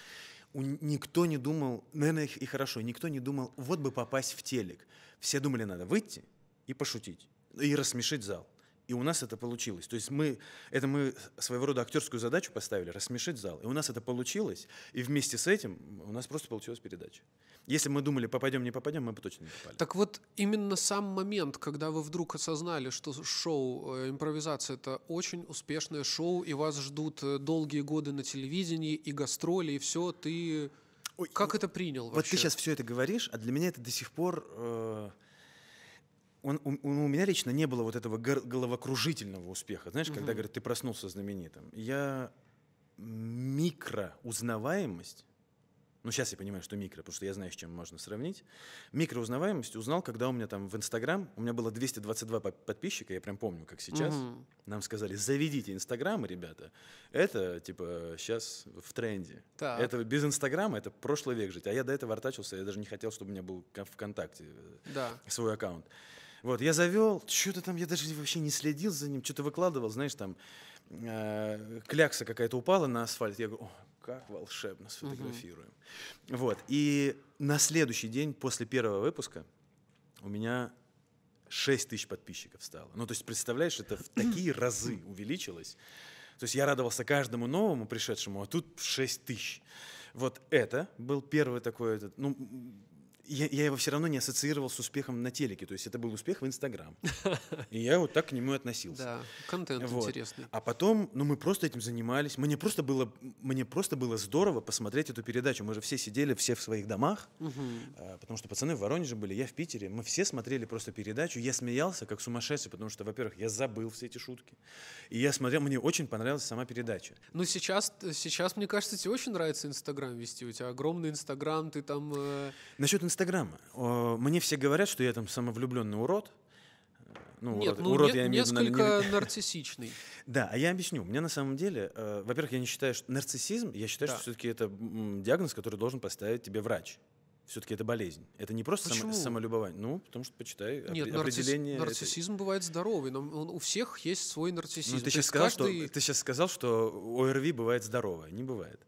никто не думал, наверное, и хорошо, никто не думал, вот бы попасть в телек. Все думали, надо выйти и пошутить, и рассмешить зал. И у нас это получилось. То есть мы, это мы своего рода актерскую задачу поставили, рассмешить зал. И у нас это получилось. И вместе с этим у нас просто получилась передача. Если мы думали, попадем, не попадем, мы бы точно не попали. Так вот, именно сам момент, когда вы вдруг осознали, что шоу, э, импровизация — это очень успешное шоу, и вас ждут э, долгие годы на телевидении, и гастроли, и все, ты... Ой, как это принял вообще? Вот ты сейчас все это говоришь, а для меня это до сих пор... Э он, у, у меня лично не было вот этого головокружительного успеха, знаешь, угу. когда говорят, ты проснулся знаменитым. Я микроузнаваемость, ну сейчас я понимаю, что микро, потому что я знаю, с чем можно сравнить, микроузнаваемость узнал, когда у меня там в Инстаграм, у меня было 222 подписчика, я прям помню, как сейчас, угу. нам сказали, заведите Инстаграм, ребята, это типа сейчас в тренде. Так. Это без Инстаграма, это прошлый век жить, а я до этого артачился, я даже не хотел, чтобы у меня был ВКонтакте э, да. свой аккаунт. Вот, я завел, что-то там, я даже вообще не следил за ним, что-то выкладывал, знаешь, там э, клякса какая-то упала на асфальт. Я говорю, о, как волшебно сфотографируем. Угу. Вот, и на следующий день после первого выпуска у меня 6 тысяч подписчиков стало. Ну, то есть, представляешь, это в такие разы увеличилось. То есть я радовался каждому новому пришедшему, а тут 6 тысяч. Вот это был первый такой, этот, ну, я, я его все равно не ассоциировал с успехом на телеке. То есть это был успех в Инстаграм. И я вот так к нему относился. Да, контент вот. интересный. А потом, ну, мы просто этим занимались. Мне просто было, мне просто было здорово посмотреть эту передачу. Мы же все сидели, все в своих домах, угу. потому что пацаны в Воронеже были, я в Питере. Мы все смотрели просто передачу. Я смеялся, как сумасшедший, потому что, во-первых, я забыл все эти шутки. И я смотрел, мне очень понравилась сама передача. Ну, сейчас, сейчас мне кажется, тебе очень нравится Инстаграм вести. У тебя огромный Инстаграм, ты там... Э... Насчет Инстаграма. Мне все говорят, что я там самовлюбленный урод. Ну, нет, урод, ну, урод не, я имею несколько на... нарциссичный. Да, а я объясню. У меня на самом деле, э, во-первых, я не считаю, что нарциссизм, я считаю, да. что все-таки это диагноз, который должен поставить тебе врач. Все-таки это болезнь. Это не просто само, самолюбование. Ну, потому что почитай Нет, опре- нарцисс, Нарциссизм этой... бывает здоровый, но он, у всех есть свой ну, нарциссизм. Ну, ты, сейчас сказал, каждый... что, ты сейчас сказал, что ОРВИ бывает здоровое. Не бывает.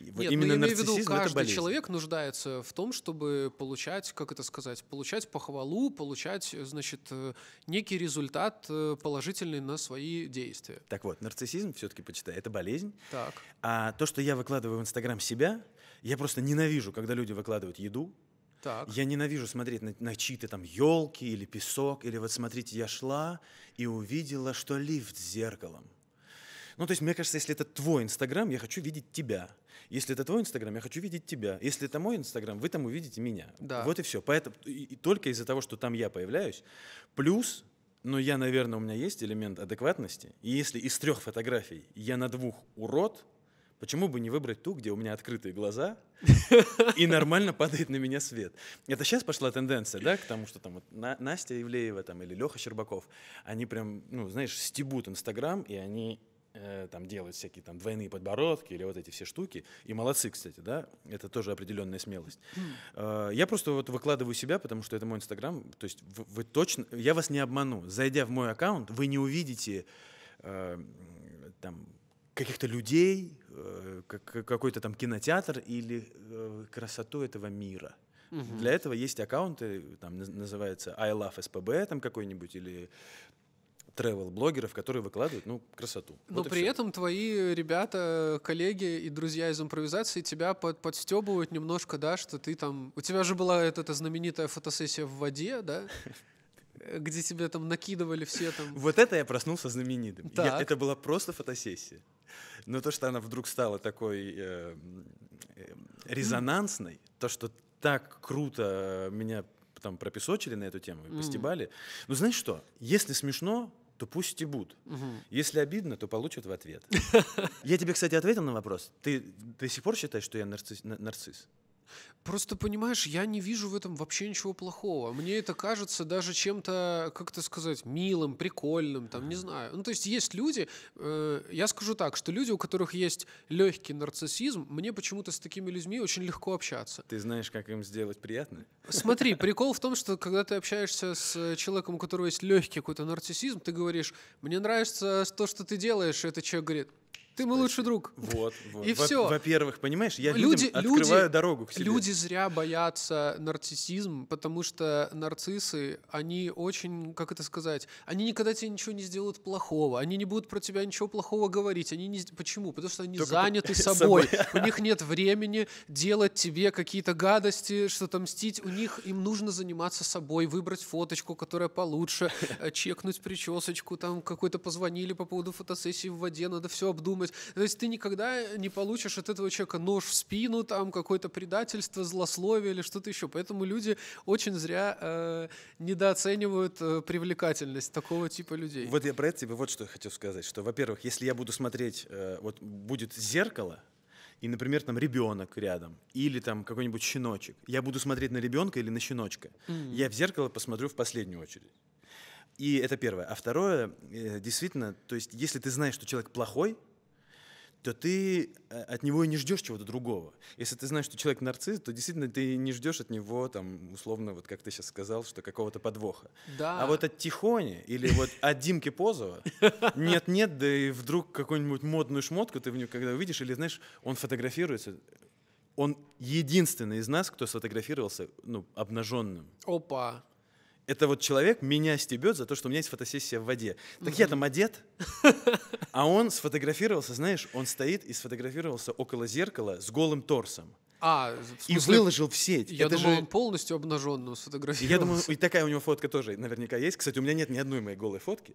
Нет, именно ну, я имею в виду, каждый человек нуждается в том, чтобы получать, как это сказать, получать похвалу, получать, э, значит, э, некий результат э, положительный на свои действия. Так вот, нарциссизм, все-таки почитай, это болезнь. Так. А то, что я выкладываю в Инстаграм себя, я просто ненавижу, когда люди выкладывают еду, так. Я ненавижу смотреть на, на чьи-то там елки или песок, или вот смотрите, я шла и увидела, что лифт с зеркалом. Ну, то есть, мне кажется, если это твой Инстаграм, я хочу видеть тебя. Если это твой Инстаграм, я хочу видеть тебя. Если это мой Инстаграм, вы там увидите меня. Да. Вот и все. Поэтому и, и только из-за того, что там я появляюсь, плюс но ну, я, наверное, у меня есть элемент адекватности. И если из трех фотографий я на двух урод, почему бы не выбрать ту, где у меня открытые глаза и нормально падает на меня свет? Это сейчас пошла тенденция, да, к тому, что там вот Настя Ивлеева там, или Леха Щербаков, они прям, ну, знаешь, стебут Инстаграм, и они Э, там делать всякие там двойные подбородки или вот эти все штуки. И молодцы, кстати, да, это тоже определенная смелость. Mm. я просто вот выкладываю себя, потому что это мой инстаграм, то есть вы, вы точно, я вас не обману, зайдя в мой аккаунт, вы не увидите э, там каких-то людей, э, какой-то там кинотеатр или э, красоту этого мира. Угу. Для этого есть аккаунты, там называется I Love SPB там какой-нибудь или тревел блогеров которые выкладывают, ну, красоту. Но вот при этом твои ребята, коллеги и друзья из импровизации тебя под, подстебывают немножко, да, что ты там... У тебя же была эта, эта знаменитая фотосессия в воде, да? Где тебе там накидывали все там... Вот это я проснулся знаменитым. Я, это была просто фотосессия. Но то, что она вдруг стала такой э, э, резонансной, то, что так круто меня там пропесочили на эту тему и постебали. Mm. Ну, знаешь что? Если смешно, то пусть стебут. Угу. Если обидно, то получат в ответ. Я тебе, кстати, ответил на вопрос. Ты до сих пор считаешь, что я нарцисс? Просто понимаешь, я не вижу в этом вообще ничего плохого. Мне это кажется даже чем-то, как это сказать, милым, прикольным, там, не знаю. Ну, то есть есть люди, э, я скажу так, что люди, у которых есть легкий нарциссизм, мне почему-то с такими людьми очень легко общаться. Ты знаешь, как им сделать приятно? Смотри, прикол в том, что когда ты общаешься с человеком, у которого есть легкий какой-то нарциссизм, ты говоришь, мне нравится то, что ты делаешь, и этот человек говорит, ты мой лучший друг. Вот. вот. И во- все. Во-первых, понимаешь, я люди, людям открываю люди, дорогу к себе. Люди зря боятся нарциссизм, потому что нарциссы, они очень, как это сказать, они никогда тебе ничего не сделают плохого, они не будут про тебя ничего плохого говорить. Они не... Почему? Потому что они Только заняты собой. собой. У них нет времени делать тебе какие-то гадости, что-то мстить. У них им нужно заниматься собой, выбрать фоточку, которая получше, чекнуть причесочку, там какой-то позвонили по поводу фотосессии в воде, надо все обдумать думать. То есть ты никогда не получишь от этого человека нож в спину, там какое-то предательство, злословие или что-то еще. Поэтому люди очень зря э, недооценивают э, привлекательность такого типа людей. Вот я про это тебе вот что хотел сказать, что, во-первых, если я буду смотреть, э, вот будет зеркало, и, например, там ребенок рядом, или там какой-нибудь щеночек. Я буду смотреть на ребенка или на щеночка. Mm. Я в зеркало посмотрю в последнюю очередь. И это первое. А второе, э, действительно, то есть, если ты знаешь, что человек плохой, то ты э, от него и не ждешь чего-то другого. Если ты знаешь, что человек нарцисс, то действительно ты не ждешь от него, там, условно, вот как ты сейчас сказал, что какого-то подвоха. Да. А вот от Тихони или вот от Димки Позова нет-нет, да и вдруг какую-нибудь модную шмотку ты в нее когда увидишь, или, знаешь, он фотографируется, он единственный из нас, кто сфотографировался, ну, обнаженным. Опа это вот человек меня стебет за то, что у меня есть фотосессия в воде. Так я там одет, а он сфотографировался, знаешь, он стоит и сфотографировался около зеркала с голым торсом. А, смысле, и выложил в сеть. Я это думал, же... он полностью обнаженную сфотографировал. Я думаю, и такая у него фотка тоже наверняка есть. Кстати, у меня нет ни одной моей голой фотки.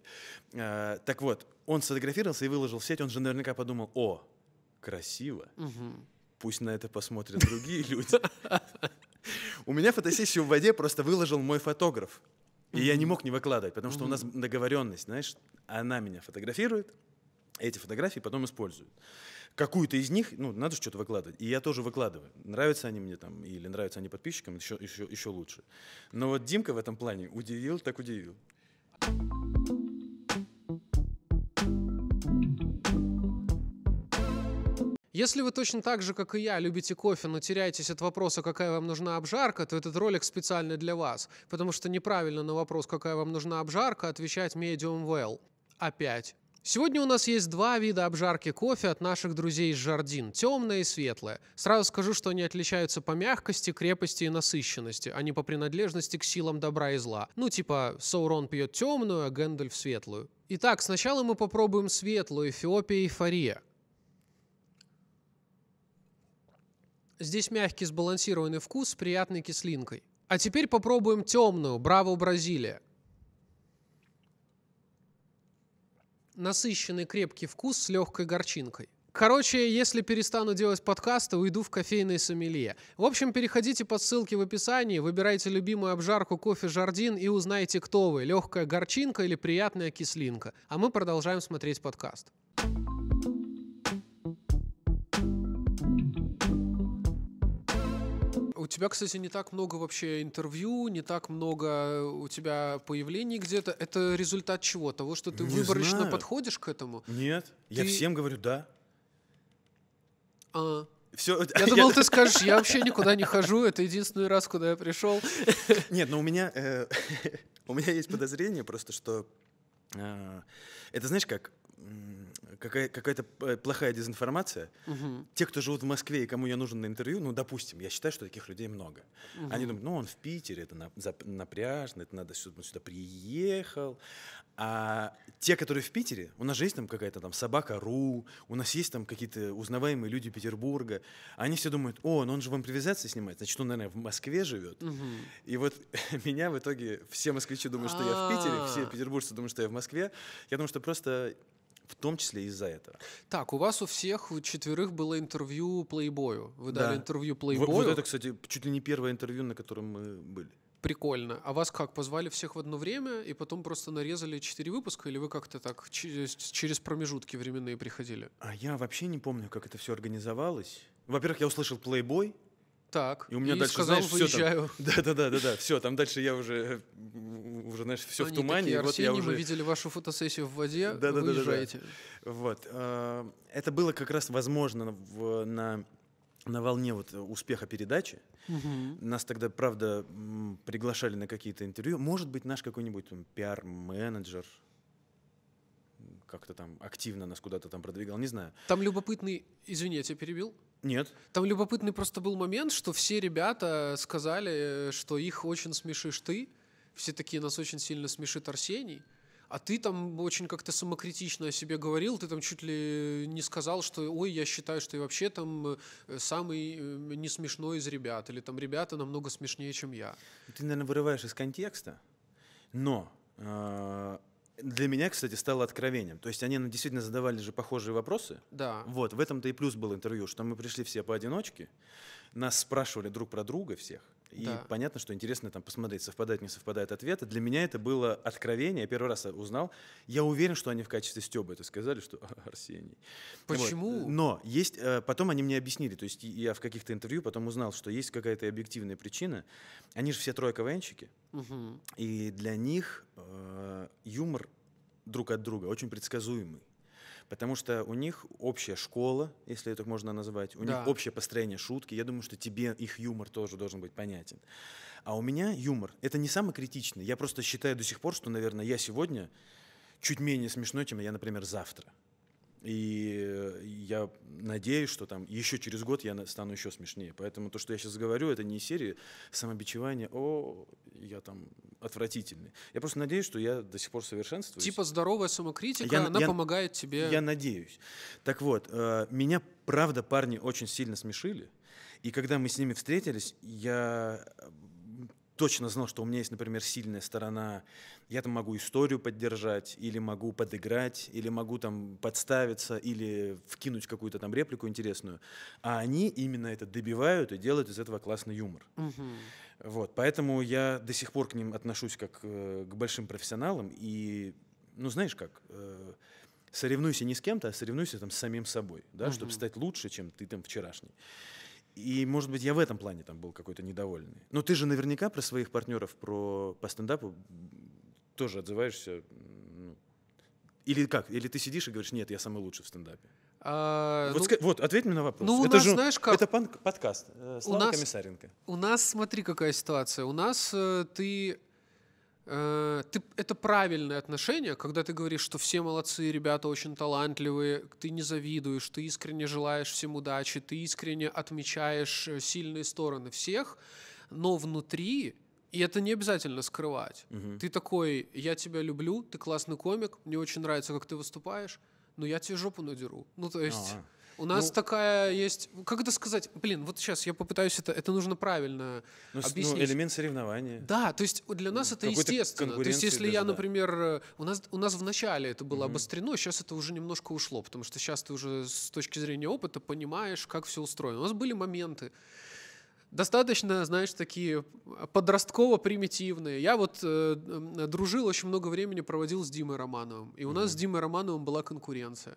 А, так вот, он сфотографировался и выложил в сеть, он же наверняка подумал, о, красиво. Угу. Пусть на это посмотрят другие люди. У меня фотосессию в воде просто выложил мой фотограф. И я не мог не выкладывать, потому что у нас договоренность, знаешь, она меня фотографирует, эти фотографии потом используют. Какую-то из них, ну, надо что-то выкладывать. И я тоже выкладываю. Нравятся они мне там или нравятся они подписчикам, еще, еще, еще лучше. Но вот Димка в этом плане удивил, так удивил. thank you Если вы точно так же, как и я, любите кофе, но теряетесь от вопроса, какая вам нужна обжарка, то этот ролик специально для вас, потому что неправильно на вопрос, какая вам нужна обжарка, отвечать medium well. Опять. Сегодня у нас есть два вида обжарки кофе от наших друзей из Жардин – темное и светлое. Сразу скажу, что они отличаются по мягкости, крепости и насыщенности, а не по принадлежности к силам добра и зла. Ну типа Саурон пьет темную, а Гэндальф – светлую. Итак, сначала мы попробуем светлую Эфиопия эйфория. Здесь мягкий сбалансированный вкус с приятной кислинкой. А теперь попробуем темную, Браво Бразилия. Насыщенный крепкий вкус с легкой горчинкой. Короче, если перестану делать подкасты, уйду в кофейный сомелье. В общем, переходите по ссылке в описании, выбирайте любимую обжарку кофе Жардин и узнайте, кто вы, легкая горчинка или приятная кислинка. А мы продолжаем смотреть подкаст. у тебя, кстати, не так много вообще интервью, не так много у тебя появлений где-то. Это результат чего? Того, что ты не выборочно знаю. подходишь к этому? Нет. Ты... Я всем говорю да. А. Все, я думал, ты скажешь, я вообще никуда не хожу, это единственный раз, куда я пришел. Нет, но у меня, э, у меня есть подозрение просто, что э, это, знаешь, как какая, какая-то э, плохая дезинформация. Угу. Те, кто живут в Москве и кому я нужен на интервью, ну, допустим, я считаю, что таких людей много. Угу. Они думают, ну, он в Питере, это напряжно, это надо сюда, сюда приехал. А те, которые в Питере, у нас же есть там какая-то там собака Ру, у нас есть там какие-то узнаваемые люди Петербурга. Они все думают, о, ну он же в импровизации снимает, значит, он, наверное, в Москве живет. Угу. И вот меня в итоге все москвичи думают, что я в Питере, все петербуржцы думают, что я в Москве. Я думаю, что просто в том числе из-за этого. Так, у вас у всех у четверых было интервью плейбою. Вы да. дали интервью плейбою. Вот, вот это, кстати, чуть ли не первое интервью, на котором мы были. Прикольно. А вас как, позвали всех в одно время и потом просто нарезали четыре выпуска, или вы как-то так через, через промежутки временные приходили? А я вообще не помню, как это все организовалось. Во-первых, я услышал плейбой, так. И у меня и дальше, сказал, знаешь, все там, да, да, да, да, да, все, там дальше я уже, э, уже знаешь, все Они в тумане. Такие, и вот я уже... мы видели вашу фотосессию в воде, да, да, Да, да, да. Вот. Э, это было как раз возможно в, на на волне вот успеха передачи. Угу. Нас тогда, правда, приглашали на какие-то интервью. Может быть, наш какой-нибудь пиар-менеджер, как-то там активно нас куда-то там продвигал, не знаю. Там любопытный, извини, я тебя перебил. Нет. Там любопытный просто был момент, что все ребята сказали, э, что их очень смешишь ты, все такие нас очень сильно смешит Арсений, а ты там очень как-то самокритично о себе говорил, ты там чуть ли не сказал, что ой, я считаю, что я вообще там э, самый э, не смешной из ребят, или там ребята намного смешнее, чем я. Ты, наверное, вырываешь из контекста, но э, для меня, кстати, стало откровением. То есть они ну, действительно задавали же похожие вопросы. Да. Вот, в этом-то и плюс был интервью, что мы пришли все поодиночке, нас спрашивали друг про друга всех. И да. понятно, что интересно там посмотреть, совпадает, не совпадает ответы. Для меня это было откровение. Я первый раз узнал. Я уверен, что они в качестве Стеба это сказали, что Арсений. Почему? Вот. Но есть... Э, потом они мне объяснили. То есть я в каких-то интервью потом узнал, что есть какая-то объективная причина. Они же все трое КВНщики. Угу. И для них э, юмор друг от друга очень предсказуемый потому что у них общая школа, если это можно назвать, у да. них общее построение шутки. Я думаю, что тебе их юмор тоже должен быть понятен. А у меня юмор — это не самый критичный. Я просто считаю до сих пор, что, наверное, я сегодня чуть менее смешной, чем я, например, завтра. И э, я надеюсь, что там еще через год я стану еще смешнее. Поэтому то, что я сейчас говорю, это не серия самобичевания, о, я там отвратительный. Я просто надеюсь, что я до сих пор совершенствуюсь. Типа здоровая самокритика, я, она я, помогает тебе. Я надеюсь. Так вот, э, меня, правда, парни очень сильно смешили. И когда мы с ними встретились, я точно знал, что у меня есть, например, сильная сторона, я там могу историю поддержать, или могу подыграть, или могу там подставиться, или вкинуть какую-то там реплику интересную. А они именно это добивают и делают из этого классный юмор. Угу. Вот, поэтому я до сих пор к ним отношусь как э, к большим профессионалам. И, ну, знаешь как, э, соревнуйся не с кем-то, а соревнуйся там с самим собой, да, угу. чтобы стать лучше, чем ты там вчерашний. И, может быть, я в этом плане там был какой-то недовольный. Но ты же наверняка про своих партнеров про, по стендапу тоже отзываешься. Ну. Или как? Или ты сидишь и говоришь, нет, я самый лучший в стендапе. А, вот, ну, ск... вот, ответь мне на вопрос. Ну, у это нас, же, знаешь, как... это панк... подкаст. Э, Слава у нас, Комиссаренко. У нас, смотри, какая ситуация. У нас э, ты Э, ты, это правильное отношение, когда ты говоришь, что все молодцы, ребята очень талантливые, ты не завидуешь, ты искренне желаешь всем удачи, ты искренне отмечаешь э, сильные стороны всех, но внутри, и это не обязательно скрывать, угу. ты такой, я тебя люблю, ты классный комик, мне очень нравится, как ты выступаешь, но я тебе жопу надеру. Ну, то есть... А-а. У нас ну, такая есть... Как это сказать? Блин, вот сейчас я попытаюсь это... Это нужно правильно ну, ну объяснить. Ну, элемент соревнования. Да, то есть для нас ну, это естественно. То есть если даже, я, например... Да. Э, у, нас, у нас в начале это было mm-hmm. обострено, сейчас это уже немножко ушло, потому что сейчас ты уже с точки зрения опыта понимаешь, как все устроено. У нас были моменты, достаточно, знаешь, такие подростково-примитивные. Я вот э, дружил, очень много времени проводил с Димой Романовым. И у mm-hmm. нас с Димой Романовым была конкуренция.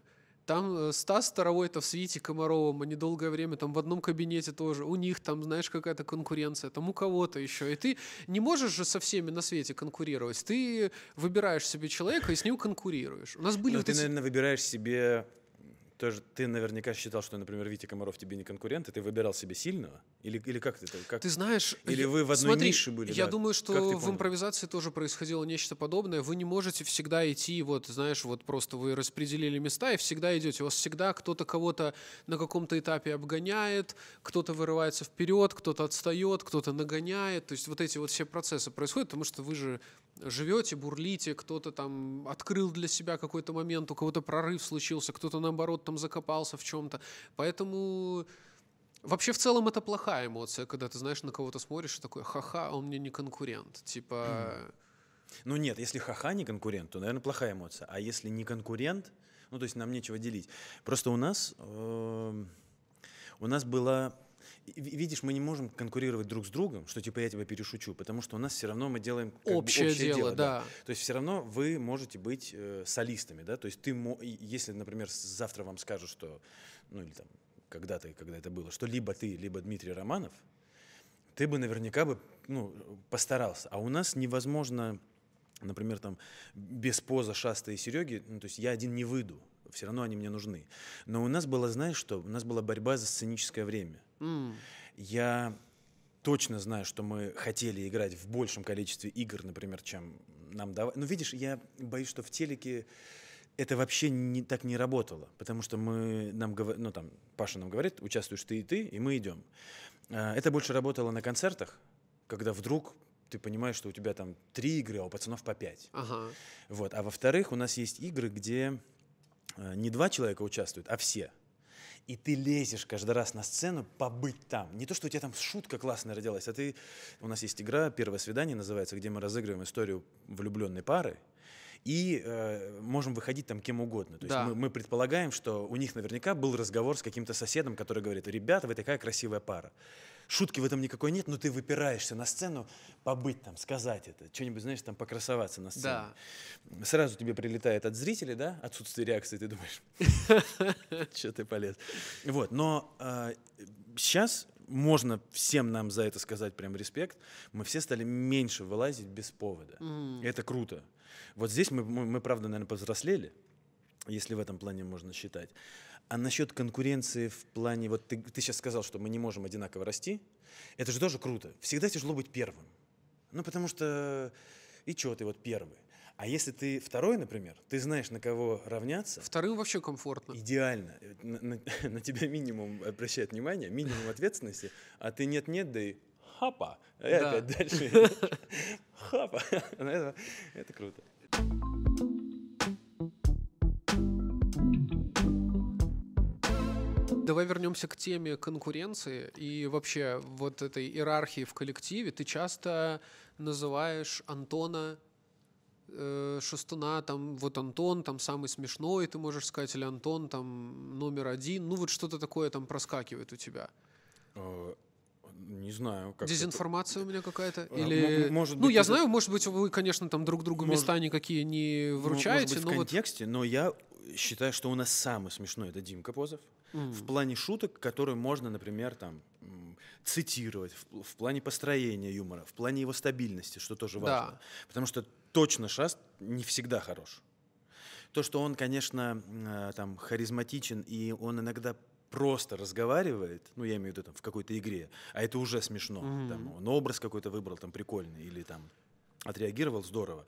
Там э, Стас Старовой, это в свите Комаровым, они долгое время там в одном кабинете тоже. У них там, знаешь, какая-то конкуренция, там у кого-то еще. И ты не можешь же со всеми на свете конкурировать. Ты выбираешь себе человека и с ним конкурируешь. У нас были Но ну, вот ты, эти... наверное, выбираешь себе тоже ты наверняка считал, что, например, Витя Комаров тебе не конкурент, и ты выбирал себе сильного? Или, или как ты это? Как... Ты знаешь... Или вы в одной смотри, нише были? Я да. думаю, что в импровизации тоже происходило нечто подобное. Вы не можете всегда идти, вот, знаешь, вот просто вы распределили места и всегда идете. У вас всегда кто-то кого-то на каком-то этапе обгоняет, кто-то вырывается вперед, кто-то отстает, кто-то нагоняет. То есть вот эти вот все процессы происходят, потому что вы же живете, бурлите, кто-то там открыл для себя какой-то момент, у кого-то прорыв случился, кто-то наоборот там закопался в чем-то. Поэтому Вообще, в целом, это плохая эмоция, когда ты знаешь, на кого-то смотришь и такой, ха-ха, он мне не конкурент. Типа... Ну нет, если ха-ха не конкурент, то, наверное, плохая эмоция. А если не конкурент, ну то есть нам нечего делить. Просто у нас... Э, у нас была видишь, мы не можем конкурировать друг с другом, что типа я тебя перешучу, потому что у нас все равно мы делаем как общее, общее дело, дело да. да. То есть все равно вы можете быть э, солистами, да. То есть ты, если, например, завтра вам скажут, что, ну или там когда-то, когда это было, что либо ты, либо Дмитрий Романов, ты бы наверняка бы ну, постарался. А у нас невозможно, например, там без поза Шаста и Сереги, ну, то есть я один не выйду, все равно они мне нужны. Но у нас было, знаешь что, у нас была борьба за сценическое время. Mm. Я точно знаю, что мы хотели играть в большем количестве игр, например, чем нам давали. Но ну, видишь, я боюсь, что в телеке это вообще не, так не работало, потому что мы нам говорят, ну там Паша нам говорит, участвуешь ты и ты, и мы идем. А, это больше работало на концертах, когда вдруг ты понимаешь, что у тебя там три игры, а у пацанов по пять. Ага. Вот. А во-вторых, у нас есть игры, где э, не два человека участвуют, а все и ты лезешь каждый раз на сцену побыть там. Не то, что у тебя там шутка классная родилась, а ты... У нас есть игра «Первое свидание» называется, где мы разыгрываем историю влюбленной пары, и э, можем выходить там кем угодно. То есть да. мы, мы предполагаем, что у них наверняка был разговор с каким-то соседом, который говорит, ребята, вы такая красивая пара шутки в этом никакой нет, но ты выпираешься на сцену, побыть там, сказать это, что-нибудь, знаешь, там покрасоваться на сцене. Да. Сразу тебе прилетает от зрителей, да, отсутствие реакции, ты думаешь, что ты полез. Вот, но сейчас а, можно всем нам за это сказать прям респект. Мы все стали меньше вылазить без повода. это круто. Вот здесь мы правда, наверное, повзрослели, если в этом плане можно считать. А насчет конкуренции в плане, вот ты, ты сейчас сказал, что мы не можем одинаково расти, это же тоже круто. Всегда тяжело быть первым. Ну, потому что и чего ты вот первый? А если ты второй, например, ты знаешь, на кого равняться. Вторым вообще комфортно. Идеально. На, на, на тебя минимум обращает внимание, минимум ответственности, а ты нет-нет, да и хапа. И да. опять дальше. Хапа. Это круто. Давай вернемся к теме конкуренции и вообще вот этой иерархии в коллективе. Ты часто называешь Антона э, Шестуна, там вот Антон, там самый смешной, ты можешь сказать, или Антон там номер один, ну вот что-то такое там проскакивает у тебя. Э, не знаю. Как Дезинформация это... у меня какая-то? А, или... Может ну, быть, ну, я это... знаю, может быть, вы, конечно, там друг другу может... места никакие не вручаете. Может быть, но в контексте, вот... но я считаю, что у нас самый смешной это Димка Позов. В плане шуток, которые можно, например, там цитировать, в, в плане построения юмора, в плане его стабильности, что тоже важно. Да. Потому что точно шаст не всегда хорош. То, что он, конечно, э, там харизматичен и он иногда просто разговаривает, ну я имею в виду там в какой-то игре, а это уже смешно. Mm-hmm. Там, он образ какой-то выбрал там прикольный или там отреагировал здорово.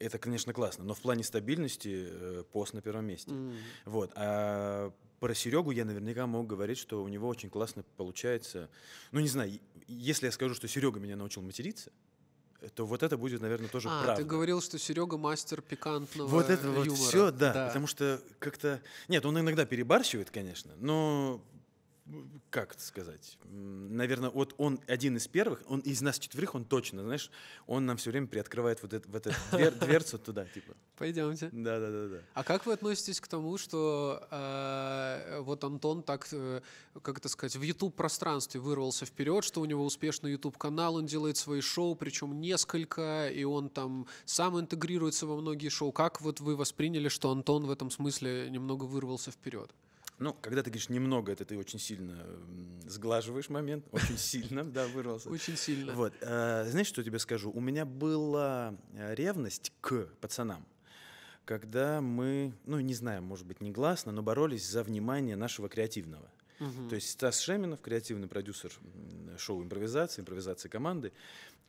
Это, конечно, классно, но в плане стабильности э, пост на первом месте. Mm. -hmm. Вот. А про Серегу я наверняка мог говорить, что у него очень классно получается. Ну, не знаю, если я скажу, что Серега меня научил материться, то вот это будет, наверное, тоже а, правда. ты говорил, что Серега мастер пикантного Вот это юмора. вот все, да, да, потому что как-то... Нет, он иногда перебарщивает, конечно, но как это сказать, наверное, вот он один из первых, он из нас четверых, он точно, знаешь, он нам все время приоткрывает вот, это, вот двер, дверцу туда, типа. Пойдемте. Да, да, да, да. А как вы относитесь к тому, что э, вот Антон так, э, как это сказать, в YouTube пространстве вырвался вперед, что у него успешный YouTube канал, он делает свои шоу, причем несколько, и он там сам интегрируется во многие шоу. Как вот вы восприняли, что Антон в этом смысле немного вырвался вперед? Ну, когда ты говоришь немного, это ты очень сильно сглаживаешь момент. Очень сильно, да, вырвался. Очень сильно. Вот. Э, знаешь, что я тебе скажу? У меня была э, ревность к пацанам когда мы, ну, не знаю, может быть, негласно, но боролись за внимание нашего креативного. Угу. То есть Стас Шеминов, креативный продюсер шоу импровизации, импровизации команды,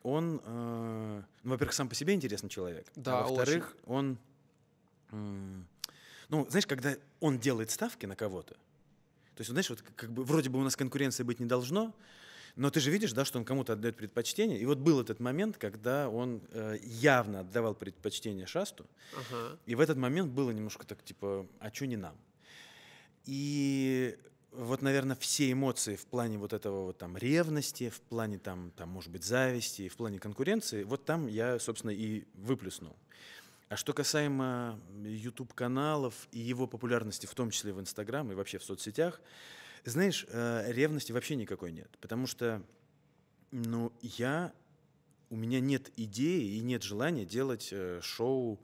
он, э, ну, во-первых, сам по себе интересный человек, а да, а во-вторых, очень. он э, ну, знаешь, когда он делает ставки на кого-то, то есть, знаешь, вот как бы вроде бы у нас конкуренции быть не должно, но ты же видишь, да, что он кому-то отдает предпочтение. И вот был этот момент, когда он э, явно отдавал предпочтение Шасту. Ага. И в этот момент было немножко так, типа, а чё не нам? И вот, наверное, все эмоции в плане вот этого вот там ревности, в плане там, там, может быть, зависти, в плане конкуренции, вот там я, собственно, и выплюснул. А что касаемо YouTube-каналов и его популярности, в том числе в Инстаграм и вообще в соцсетях, знаешь, э, ревности вообще никакой нет. Потому что, ну, я, у меня нет идеи и нет желания делать э, шоу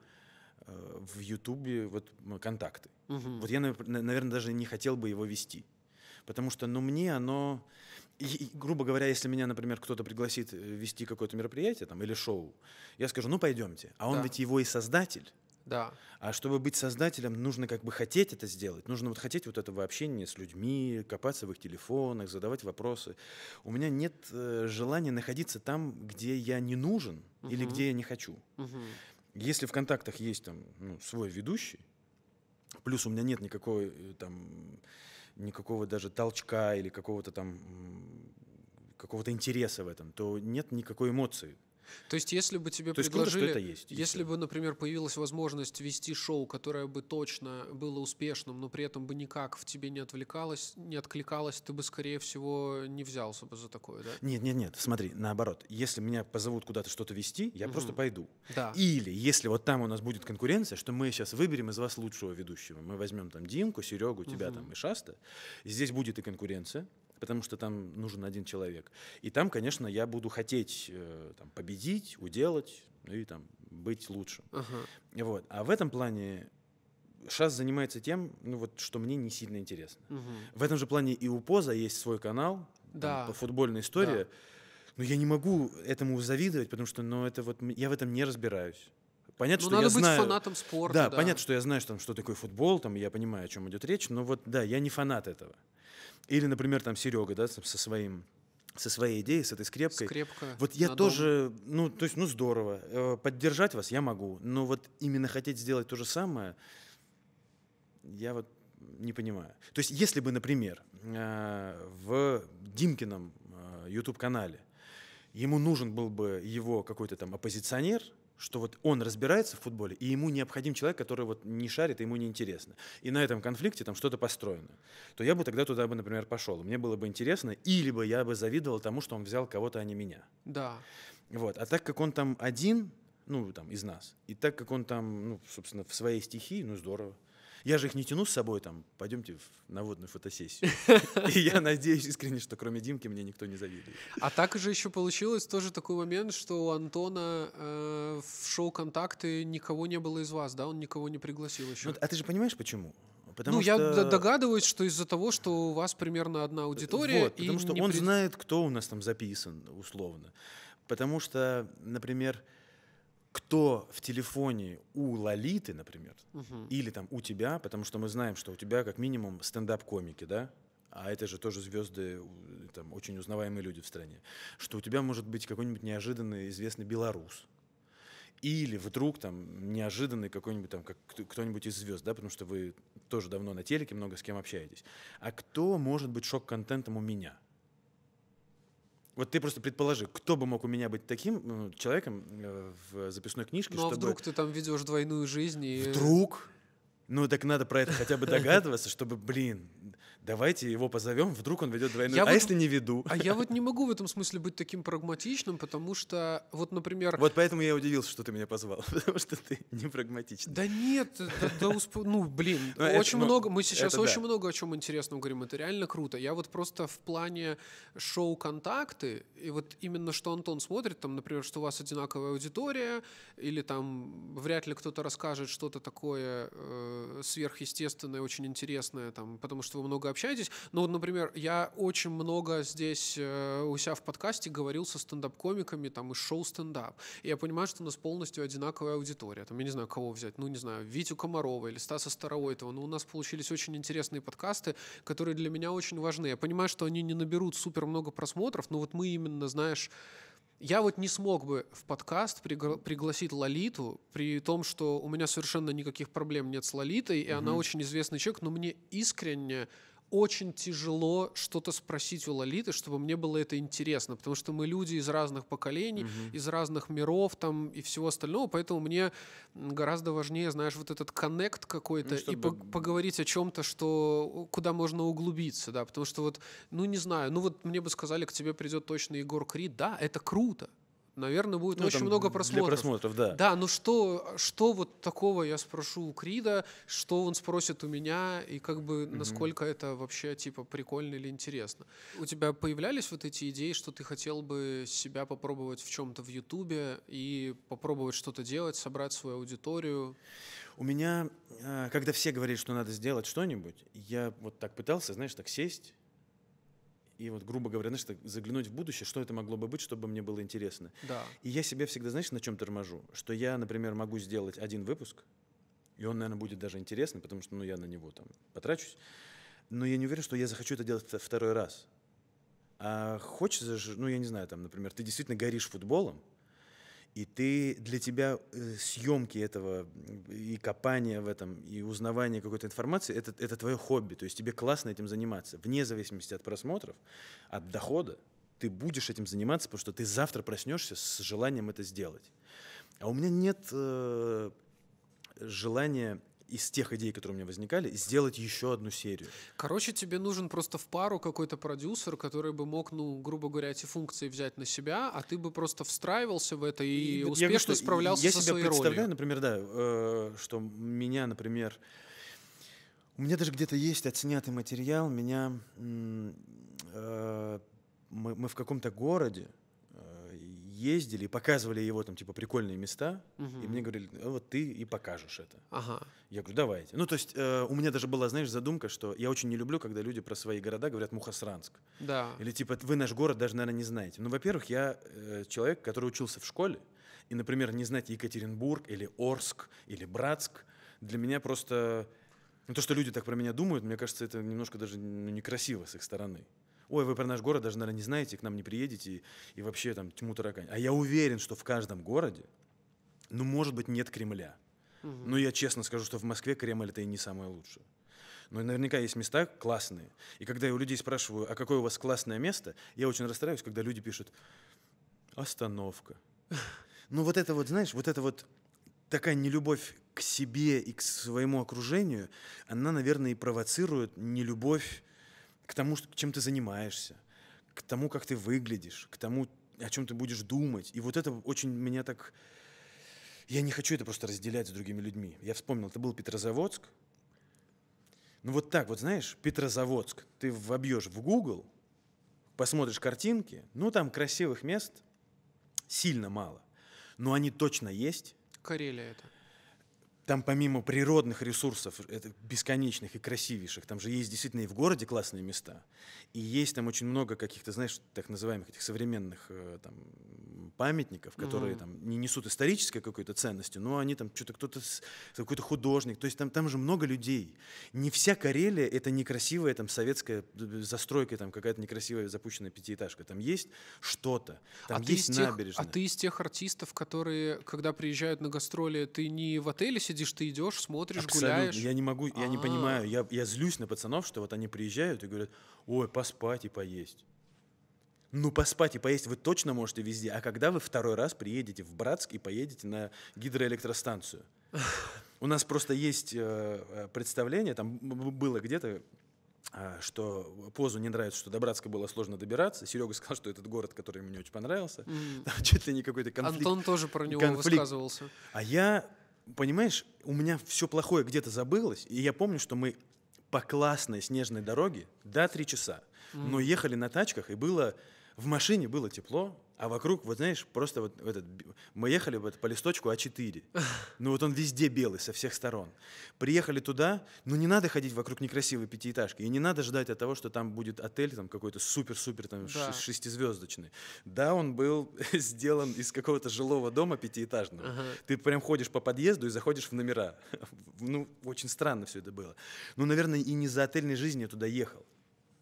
э, в YouTube, вот контакты. Угу. Вот я, наверное, даже не хотел бы его вести. Потому что, ну, мне оно и, грубо говоря, если меня, например, кто-то пригласит э, вести какое-то мероприятие там, или шоу, я скажу, ну пойдемте. А он да. ведь его и создатель. Да. А чтобы быть создателем, нужно как бы хотеть это сделать. Нужно вот хотеть вот этого общения с людьми, копаться в их телефонах, задавать вопросы. У меня нет э, желания находиться там, где я не нужен угу. или где я не хочу. Угу. Если в контактах есть там ну, свой ведущий, плюс у меня нет никакой э, там никакого даже толчка или какого-то там какого-то интереса в этом, то нет никакой эмоции. То есть, если бы тебе То предложили, круто, что это есть, если бы, например, появилась возможность вести шоу, которое бы точно было успешным, но при этом бы никак в тебе не отвлекалось, не откликалось, ты бы, скорее всего, не взялся бы за такое, да? Нет, нет, нет. Смотри, наоборот. Если меня позовут куда-то что-то вести, я угу. просто пойду. Да. Или если вот там у нас будет конкуренция, что мы сейчас выберем из вас лучшего ведущего, мы возьмем там Димку, Серегу, тебя угу. там и Шаста, здесь будет и конкуренция потому что там нужен один человек. И там, конечно, я буду хотеть э, там, победить, уделать ну и там, быть лучшим. uh Вот. А в этом плане Шас занимается тем, ну вот, что мне не сильно интересно. Угу. В этом же плане и у Поза есть свой канал, да. там, по футбольной истории. Да. Но я не могу этому завидовать, потому что, ну это вот, я в этом не разбираюсь. Понятно, ну, что надо я быть знаю... фанатом спорта. Да, да, понятно, что я знаю, что, там, что такое футбол, там, я понимаю, о чем идет речь, но вот, да, я не фанат этого. Или, например, там Серега, да, со своим со своей идеей, с этой скрепкой. Скрепка. Вот я тоже, дом. ну, то есть, ну, здорово. Э, поддержать вас я могу, но вот именно хотеть сделать то же самое, я вот не понимаю. То есть, если бы, например, э, в Димкином YouTube-канале э, ему нужен был бы его какой-то там оппозиционер, что вот он разбирается в футболе, и ему необходим человек, который вот не шарит, и ему интересно. И на этом конфликте там что-то построено. То я бы тогда туда бы, например, пошел. Мне было бы интересно, или бы я бы завидовал тому, что он взял кого-то, а не меня. Да. Вот. А так как он там один, ну, там, из нас, и так как он там, ну, собственно, в своей стихии, ну, здорово. Я же их не тяну с собой, там, пойдемте в наводную фотосессию. И я надеюсь искренне, что кроме Димки мне никто не завидует. А так же еще получилось тоже такой момент, что у Антона э, в шоу «Контакты» никого не было из вас, да? Он никого не пригласил еще. Ну, а ты же понимаешь, почему? Потому ну, что... я догадываюсь, что из-за того, что у вас примерно одна аудитория. Вот, потому что он при... знает, кто у нас там записан, условно. Потому что, например, кто в телефоне у Лолиты, например, угу. или там у тебя, потому что мы знаем, что у тебя как минимум стендап-комики, да? А это же тоже звезды, там, очень узнаваемые люди в стране. Что у тебя может быть какой-нибудь неожиданный известный белорус, или вдруг там неожиданный какой-нибудь там как кто-нибудь из звезд, да, потому что вы тоже давно на телеке много с кем общаетесь. А кто может быть шок-контентом у меня? Вот ты просто предположи, кто бы мог у меня быть таким ну, человеком э, в записной книжке, ну, а чтобы... а вдруг ты там ведешь двойную жизнь и... Вдруг? Ну так надо про это хотя бы догадываться, чтобы, блин, давайте его позовем, вдруг он ведет двойную. Я а вот, если не веду? А я вот не могу в этом смысле быть таким прагматичным, потому что, вот, например... Вот поэтому я удивился, что ты меня позвал, потому что ты не прагматичный. Да нет, да, ну, блин, ну, очень ну, много, мы сейчас очень много о чем интересном говорим, это реально круто. Я вот просто в плане шоу «Контакты», и вот именно что Антон смотрит, там, например, что у вас одинаковая аудитория, или там вряд ли кто-то расскажет что-то такое э, сверхъестественное, очень интересное, там, потому что вы много общаетесь общаетесь. Ну, например, я очень много здесь э, у себя в подкасте говорил со стендап-комиками там из шоу стендап. И я понимаю, что у нас полностью одинаковая аудитория. Там, я не знаю, кого взять, ну, не знаю, Витю Комарова или Стаса Старого этого. Но ну, у нас получились очень интересные подкасты, которые для меня очень важны. Я понимаю, что они не наберут супер много просмотров, но вот мы именно, знаешь, я вот не смог бы в подкаст пригласить Лолиту, при том, что у меня совершенно никаких проблем нет с Лолитой, и угу. она очень известный человек, но мне искренне очень тяжело что-то спросить у Лолиты, чтобы мне было это интересно, потому что мы люди из разных поколений, Mm -hmm. из разных миров там и всего остального, поэтому мне гораздо важнее, знаешь, вот этот коннект какой-то ну, чтобы... и по поговорить о чем-то, что куда можно углубиться, да, потому что вот, ну не знаю, ну вот мне бы сказали, к тебе придет точно Егор Крид, да, это круто, наверное, будет ну, очень там много просмотров. Для просмотров, да. Да, но ну что, что вот такого я спрошу у Крида, что он спросит у меня, и как бы mm-hmm. насколько это вообще, типа, прикольно или интересно. У тебя появлялись вот эти идеи, что ты хотел бы себя попробовать в чем-то в Ютубе и попробовать что-то делать, собрать свою аудиторию? У меня, э, когда все говорили, что надо сделать что-нибудь, я вот так пытался, знаешь, так сесть и вот, грубо говоря, знаешь, так, заглянуть в будущее, что это могло бы быть, чтобы мне было интересно. Да. И я себя всегда, знаешь, на чем торможу? Что я, например, могу сделать один выпуск, и он, наверное, будет даже интересный, потому что, ну, я на него там потрачусь. Но я не уверен, что я захочу это делать второй раз. А хочется же, ну, я не знаю, там, например, ты действительно горишь футболом, и ты для тебя э, съемки этого и копание в этом, и узнавание какой-то информации это, это твое хобби. То есть тебе классно этим заниматься. Вне зависимости от просмотров, от дохода, ты будешь этим заниматься, потому что ты завтра проснешься с желанием это сделать. А у меня нет э, желания из тех идей, которые у меня возникали, сделать еще одну серию. Короче, тебе нужен просто в пару какой-то продюсер, который бы мог, ну, грубо говоря, эти функции взять на себя, а ты бы просто встраивался в это и, и успешно я, что, справлялся я со своей ролью. Я себя представляю, например, да, э, что меня, например, у меня даже где-то есть отснятый материал, меня э, мы, мы в каком-то городе, ездили и показывали его там, типа, прикольные места, угу. и мне говорили, «Ну, вот ты и покажешь это. Ага. Я говорю, давайте. Ну, то есть э, у меня даже была, знаешь, задумка, что я очень не люблю, когда люди про свои города говорят Мухасранск. Да. Или типа, вы наш город даже, наверное, не знаете. Ну, во-первых, я э, человек, который учился в школе, и, например, не знать Екатеринбург или Орск или Братск для меня просто... Ну, то, что люди так про меня думают, мне кажется, это немножко даже ну, некрасиво с их стороны ой, вы про наш город даже, наверное, не знаете, к нам не приедете, и, и вообще там тьму таракань. А я уверен, что в каждом городе, ну, может быть, нет Кремля. Угу. Но я честно скажу, что в Москве Кремль это и не самое лучшее. Но наверняка есть места классные. И когда я у людей спрашиваю, а какое у вас классное место, я очень расстраиваюсь, когда люди пишут «остановка». Ну вот это вот, знаешь, вот это вот такая нелюбовь к себе и к своему окружению, она, наверное, и провоцирует нелюбовь к тому, чем ты занимаешься, к тому, как ты выглядишь, к тому, о чем ты будешь думать. И вот это очень меня так... Я не хочу это просто разделять с другими людьми. Я вспомнил, это был Петрозаводск. Ну вот так, вот знаешь, Петрозаводск. Ты вобьешь в Google, посмотришь картинки, ну там красивых мест сильно мало. Но они точно есть. Карелия это там помимо природных ресурсов, это бесконечных и красивейших, там же есть действительно и в городе классные места, и есть там очень много каких-то, знаешь, так называемых этих современных э, там, памятников, которые mm-hmm. там не несут исторической какой-то ценности, но они там что-то кто-то, какой-то художник, то есть там, там же много людей. Не вся Карелия — это некрасивая там советская э, э, застройка, там какая-то некрасивая запущенная пятиэтажка, там есть что-то, там а есть набережная. Тех, а ты из тех артистов, которые, когда приезжают на гастроли, ты не в отеле сидишь, выглядишь, ты идешь, смотришь, Абсолютно. гуляешь. Я не могу, я А-а-а. не а. понимаю, я, я злюсь на пацанов, что вот они приезжают и говорят, ой, поспать и поесть. Ну, поспать и поесть вы точно можете везде. А когда вы второй раз приедете в Братск и поедете на гидроэлектростанцию? У нас просто есть э, э представление, там было где-то, э, что позу не нравится, что до Братска было сложно добираться. Серега сказал, что этот город, который ему не очень понравился. Mm. Там чуть ли не какой-то конфликт. Антон тоже про него конфликт. высказывался. А я понимаешь, у меня все плохое где-то забылось, и я помню, что мы по классной снежной дороге до три часа, mm. но ехали на тачках, и было в машине было тепло, а вокруг, вот знаешь, просто вот этот, мы ехали вот по листочку А4. Ну вот он везде белый, со всех сторон. Приехали туда, ну не надо ходить вокруг некрасивой пятиэтажки. И не надо ждать от того, что там будет отель там какой-то супер-супер там да. шестизвездочный. Да, он был сделан из какого-то жилого дома пятиэтажного. Ага. Ты прям ходишь по подъезду и заходишь в номера. Ну, очень странно все это было. Ну, наверное, и не за отельной жизнью я туда ехал.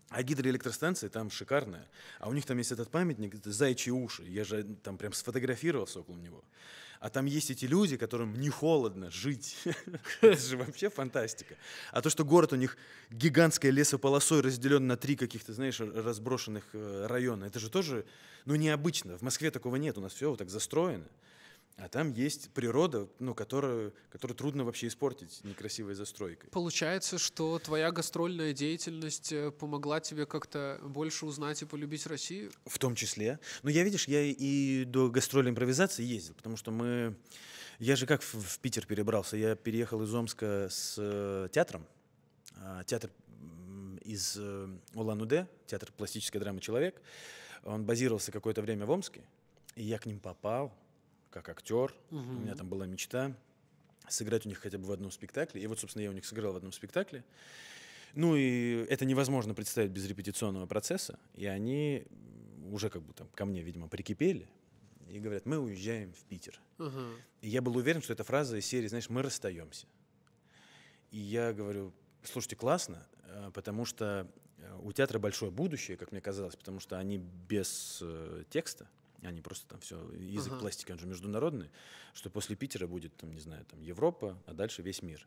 А гидроэлектростанция там шикарная. А у них там есть этот памятник, это зайчьи уши. Я же там прям сфотографировался около него. А там есть эти люди, которым не холодно жить. Это же вообще фантастика. А то, что город у них гигантской лесополосой разделен на три каких-то, знаешь, разброшенных э, района, это же тоже, ну, необычно. В Москве такого нет, у нас все вот так застроено. А там есть природа, ну, которую, которую трудно вообще испортить некрасивой застройкой. Получается, что твоя гастрольная деятельность э, помогла тебе как-то больше узнать и полюбить Россию? В том числе. Но ну, я, видишь, я и до гастрольной импровизации ездил, потому что мы... Я же как в, Питер перебрался? Я переехал из Омска с э, театром. А, театр из э, Улан-Удэ, театр пластической драмы «Человек». Он базировался какое-то время в Омске, и я к ним попал – как актер. Угу. У меня там была мечта сыграть у них хотя бы в одном спектакле. И вот, собственно, я у них сыграл в одном спектакле. Ну и это невозможно представить без репетиционного процесса. И они уже как бы там ко мне, видимо, прикипели и говорят, мы уезжаем в Питер. uh И я был уверен, что эта фраза из серии, знаешь, мы расстаемся. И я говорю, слушайте, классно, э, потому что э, у театра большое будущее, как мне казалось, потому что они без э, текста а не просто там все, язык ага. пластики, он же международный, что после Питера будет, там, не знаю, там Европа, а дальше весь мир.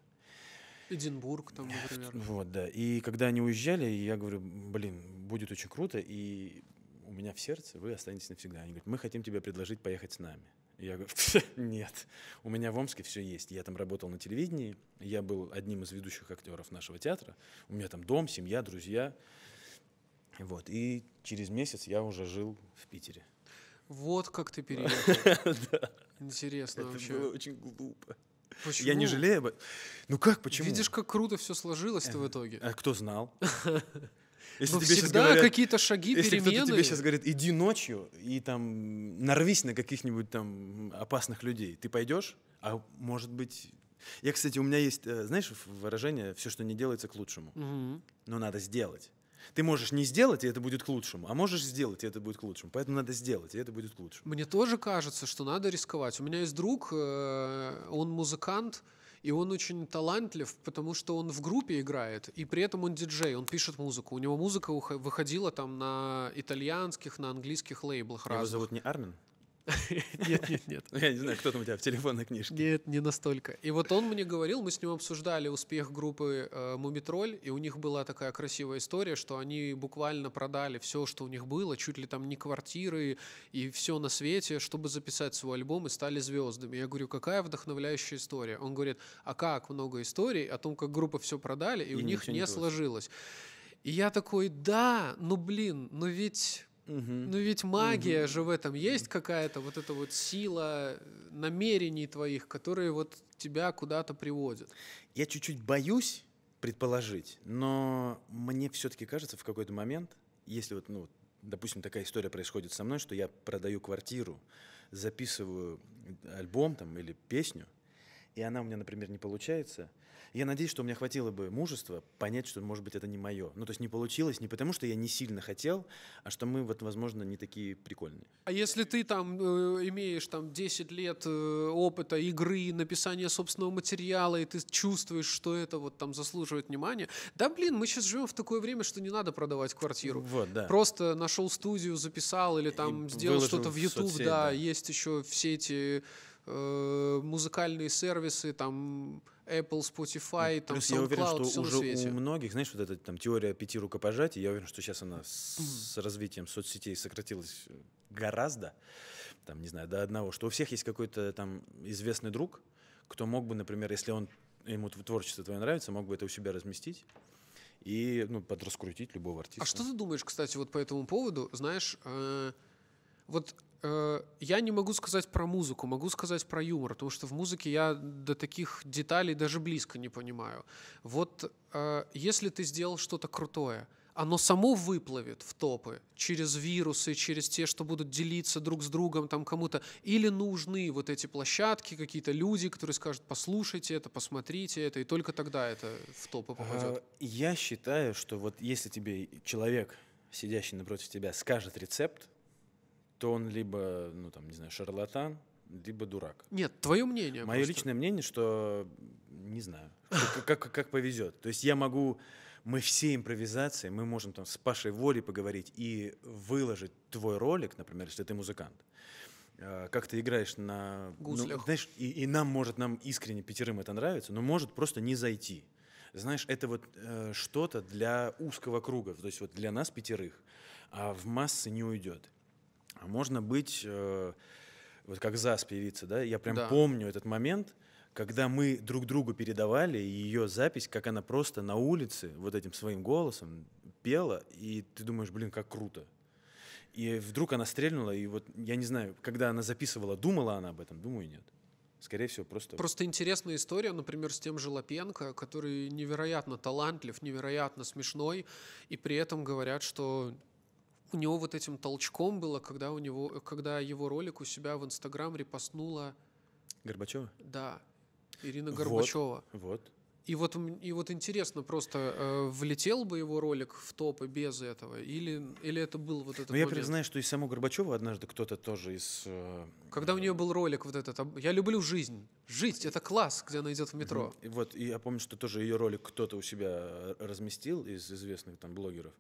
Эдинбург там, э, например. Вот, да. И когда они уезжали, я говорю, блин, будет очень круто, и у меня в сердце вы останетесь навсегда. Они говорят, мы хотим тебе предложить поехать с нами. Я говорю, нет, у меня в Омске все есть. Я там работал на телевидении, я был одним из ведущих актеров нашего театра. У меня там дом, семья, друзья. Вот. И через месяц я уже жил в Питере. Вот как ты переехал. Интересно вообще. Это было очень глупо. Почему? Я не жалею об этом. Ну как, почему? Видишь, как круто все сложилось-то в э, итоге. А кто знал? Если Но ну, тебе всегда какие-то шаги, если перемены. Если кто-то тебе сейчас говорит, иди ночью и там нарвись на каких-нибудь там опасных людей, ты пойдешь? А может быть... Я, кстати, у меня есть, э, знаешь, выражение «все, что не делается, к лучшему». Угу. Но надо сделать. Ты можешь не сделать, и это будет к лучшему, а можешь сделать, и это будет к лучшему. Поэтому надо сделать, и это будет к лучшему. Мне тоже кажется, что надо рисковать. У меня есть друг, э, он музыкант, и он очень талантлив, потому что он в группе играет, и при этом он диджей, он пишет музыку. У него музыка выходила там на итальянских, на английских лейблах Его разных. Его зовут не Армин? Нет, нет, нет. Ну, я не знаю, кто там у тебя в телефонной книжке. Нет, не настолько. И вот он мне говорил, мы с ним обсуждали успех группы э, Мумитроль, и у них была такая красивая история, что они буквально продали все, что у них было, чуть ли там не квартиры и все на свете, чтобы записать свой альбом и стали звездами. Я говорю, какая вдохновляющая история. Он говорит, а как много историй о том, как группа все продали, и, и у них не, не сложилось. И я такой, да, ну блин, но ведь Угу. Ну, но ведь магия угу. же в этом есть какая-то вот эта вот сила э, намерений твоих, которые вот тебя куда-то приводят. Я чуть-чуть боюсь предположить, но мне все-таки кажется в какой-то момент, если вот, ну, допустим, такая история происходит со мной, что я продаю квартиру, записываю э, альбом там или песню, и она у меня, например, не получается – я надеюсь, что у меня хватило бы мужества понять, что, может быть, это не мое. Ну, то есть не получилось не потому, что я не сильно хотел, а что мы, вот, возможно, не такие прикольные. А если ты там э, имеешь там 10 лет э, опыта игры, написания собственного материала, и ты чувствуешь, что это вот там заслуживает внимания, да, блин, мы сейчас живем в такое время, что не надо продавать квартиру. Вот, да. Просто нашел студию, записал или там и сделал что-то в YouTube, в соцсеть, да, да, есть еще все эти э, музыкальные сервисы, там Apple, Spotify, там, Плюс SoundCloud, я уверен, что все уже на свете. у многих, знаешь, вот эта там теория пяти рукопожатий, я уверен, что сейчас она с развитием соцсетей сократилась э, гораздо, там, не знаю, до одного, что у всех есть какой-то там известный друг, кто мог бы, например, если он ему творчество твое нравится, мог бы это у себя разместить и ну, подраскрутить любого а артиста. А что ты думаешь, кстати, вот по этому поводу? Знаешь, э, вот э, я не могу сказать про музыку, могу сказать про юмор, потому что в музыке я до таких деталей даже близко не понимаю. Вот э, если ты сделал что-то крутое, оно само выплывет в топы через вирусы, через те, что будут делиться друг с другом там кому-то, или нужны вот эти площадки, какие-то люди, которые скажут, послушайте это, посмотрите это, и только тогда это в топы а, попадет. Я считаю, что вот если тебе человек, сидящий напротив тебя, скажет рецепт, то он либо, ну там, не знаю, шарлатан, либо дурак. Нет, твое мнение. Мое просто. личное мнение, что не знаю, как, как, как повезет. То есть я могу, мы все импровизации, мы можем там с Пашей Волей поговорить и выложить твой ролик, например, если ты музыкант. А, как ты играешь на... Ну, Гуслях. Ну, знаешь, и, и нам может, нам искренне пятерым это нравится, но может просто не зайти. Знаешь, это вот э, что-то для узкого круга, то есть вот для нас пятерых, а в массы не уйдет. А можно быть, э, вот как Зас певица, да? Я прям да. помню этот момент, когда мы друг другу передавали ее запись, как она просто на улице вот этим своим голосом пела, и ты думаешь, блин, как круто. И вдруг она стрельнула, и вот я не знаю, когда она записывала, думала она об этом, думаю, нет. Скорее всего, просто... Просто интересная история, например, с тем же Лапенко, который невероятно талантлив, невероятно смешной, и при этом говорят, что у него вот этим толчком было, когда у него, когда его ролик у себя в Инстаграм репостнула Горбачева. Да, Ирина Горбачева. Вот. вот. И вот, и вот интересно, просто э, влетел бы его ролик в топы без этого, или, или это был вот этот. Ну, я признаю, что и саму Горбачеву однажды кто-то тоже из. Э, Когда у нее был ролик вот этот Я люблю жизнь. Жить это класс, где она идет в метро. И вот, и я помню, что тоже ее ролик кто-то у себя э, разместил из известных там блогеров.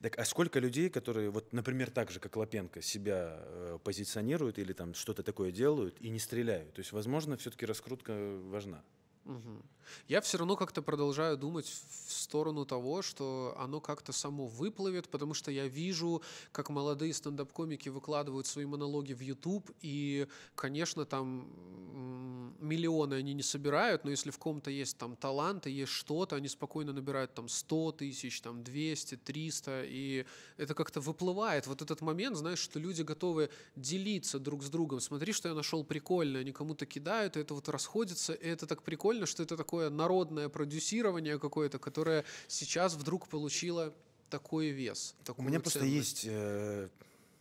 Так а сколько людей, которые, вот, например, так же, как Лапенко, себя э, позиционируют или там что-то такое делают и не стреляют? То есть, возможно, все-таки раскрутка важна. Угу. Я все равно как-то продолжаю думать в сторону того, что оно как-то само выплывет, потому что я вижу, как молодые стендап-комики выкладывают свои монологи в YouTube, и, конечно, там миллионы они не собирают, но если в ком-то есть там талант и есть что-то, они спокойно набирают там 100 тысяч, там 200, 300, и это как-то выплывает. Вот этот момент, знаешь, что люди готовы делиться друг с другом. Смотри, что я нашел прикольное, они кому-то кидают, и это вот расходится, и это так прикольно, банально, что это такое народное продюсирование какое-то, которое сейчас вдруг получило такой вес. У меня ценность. просто есть э,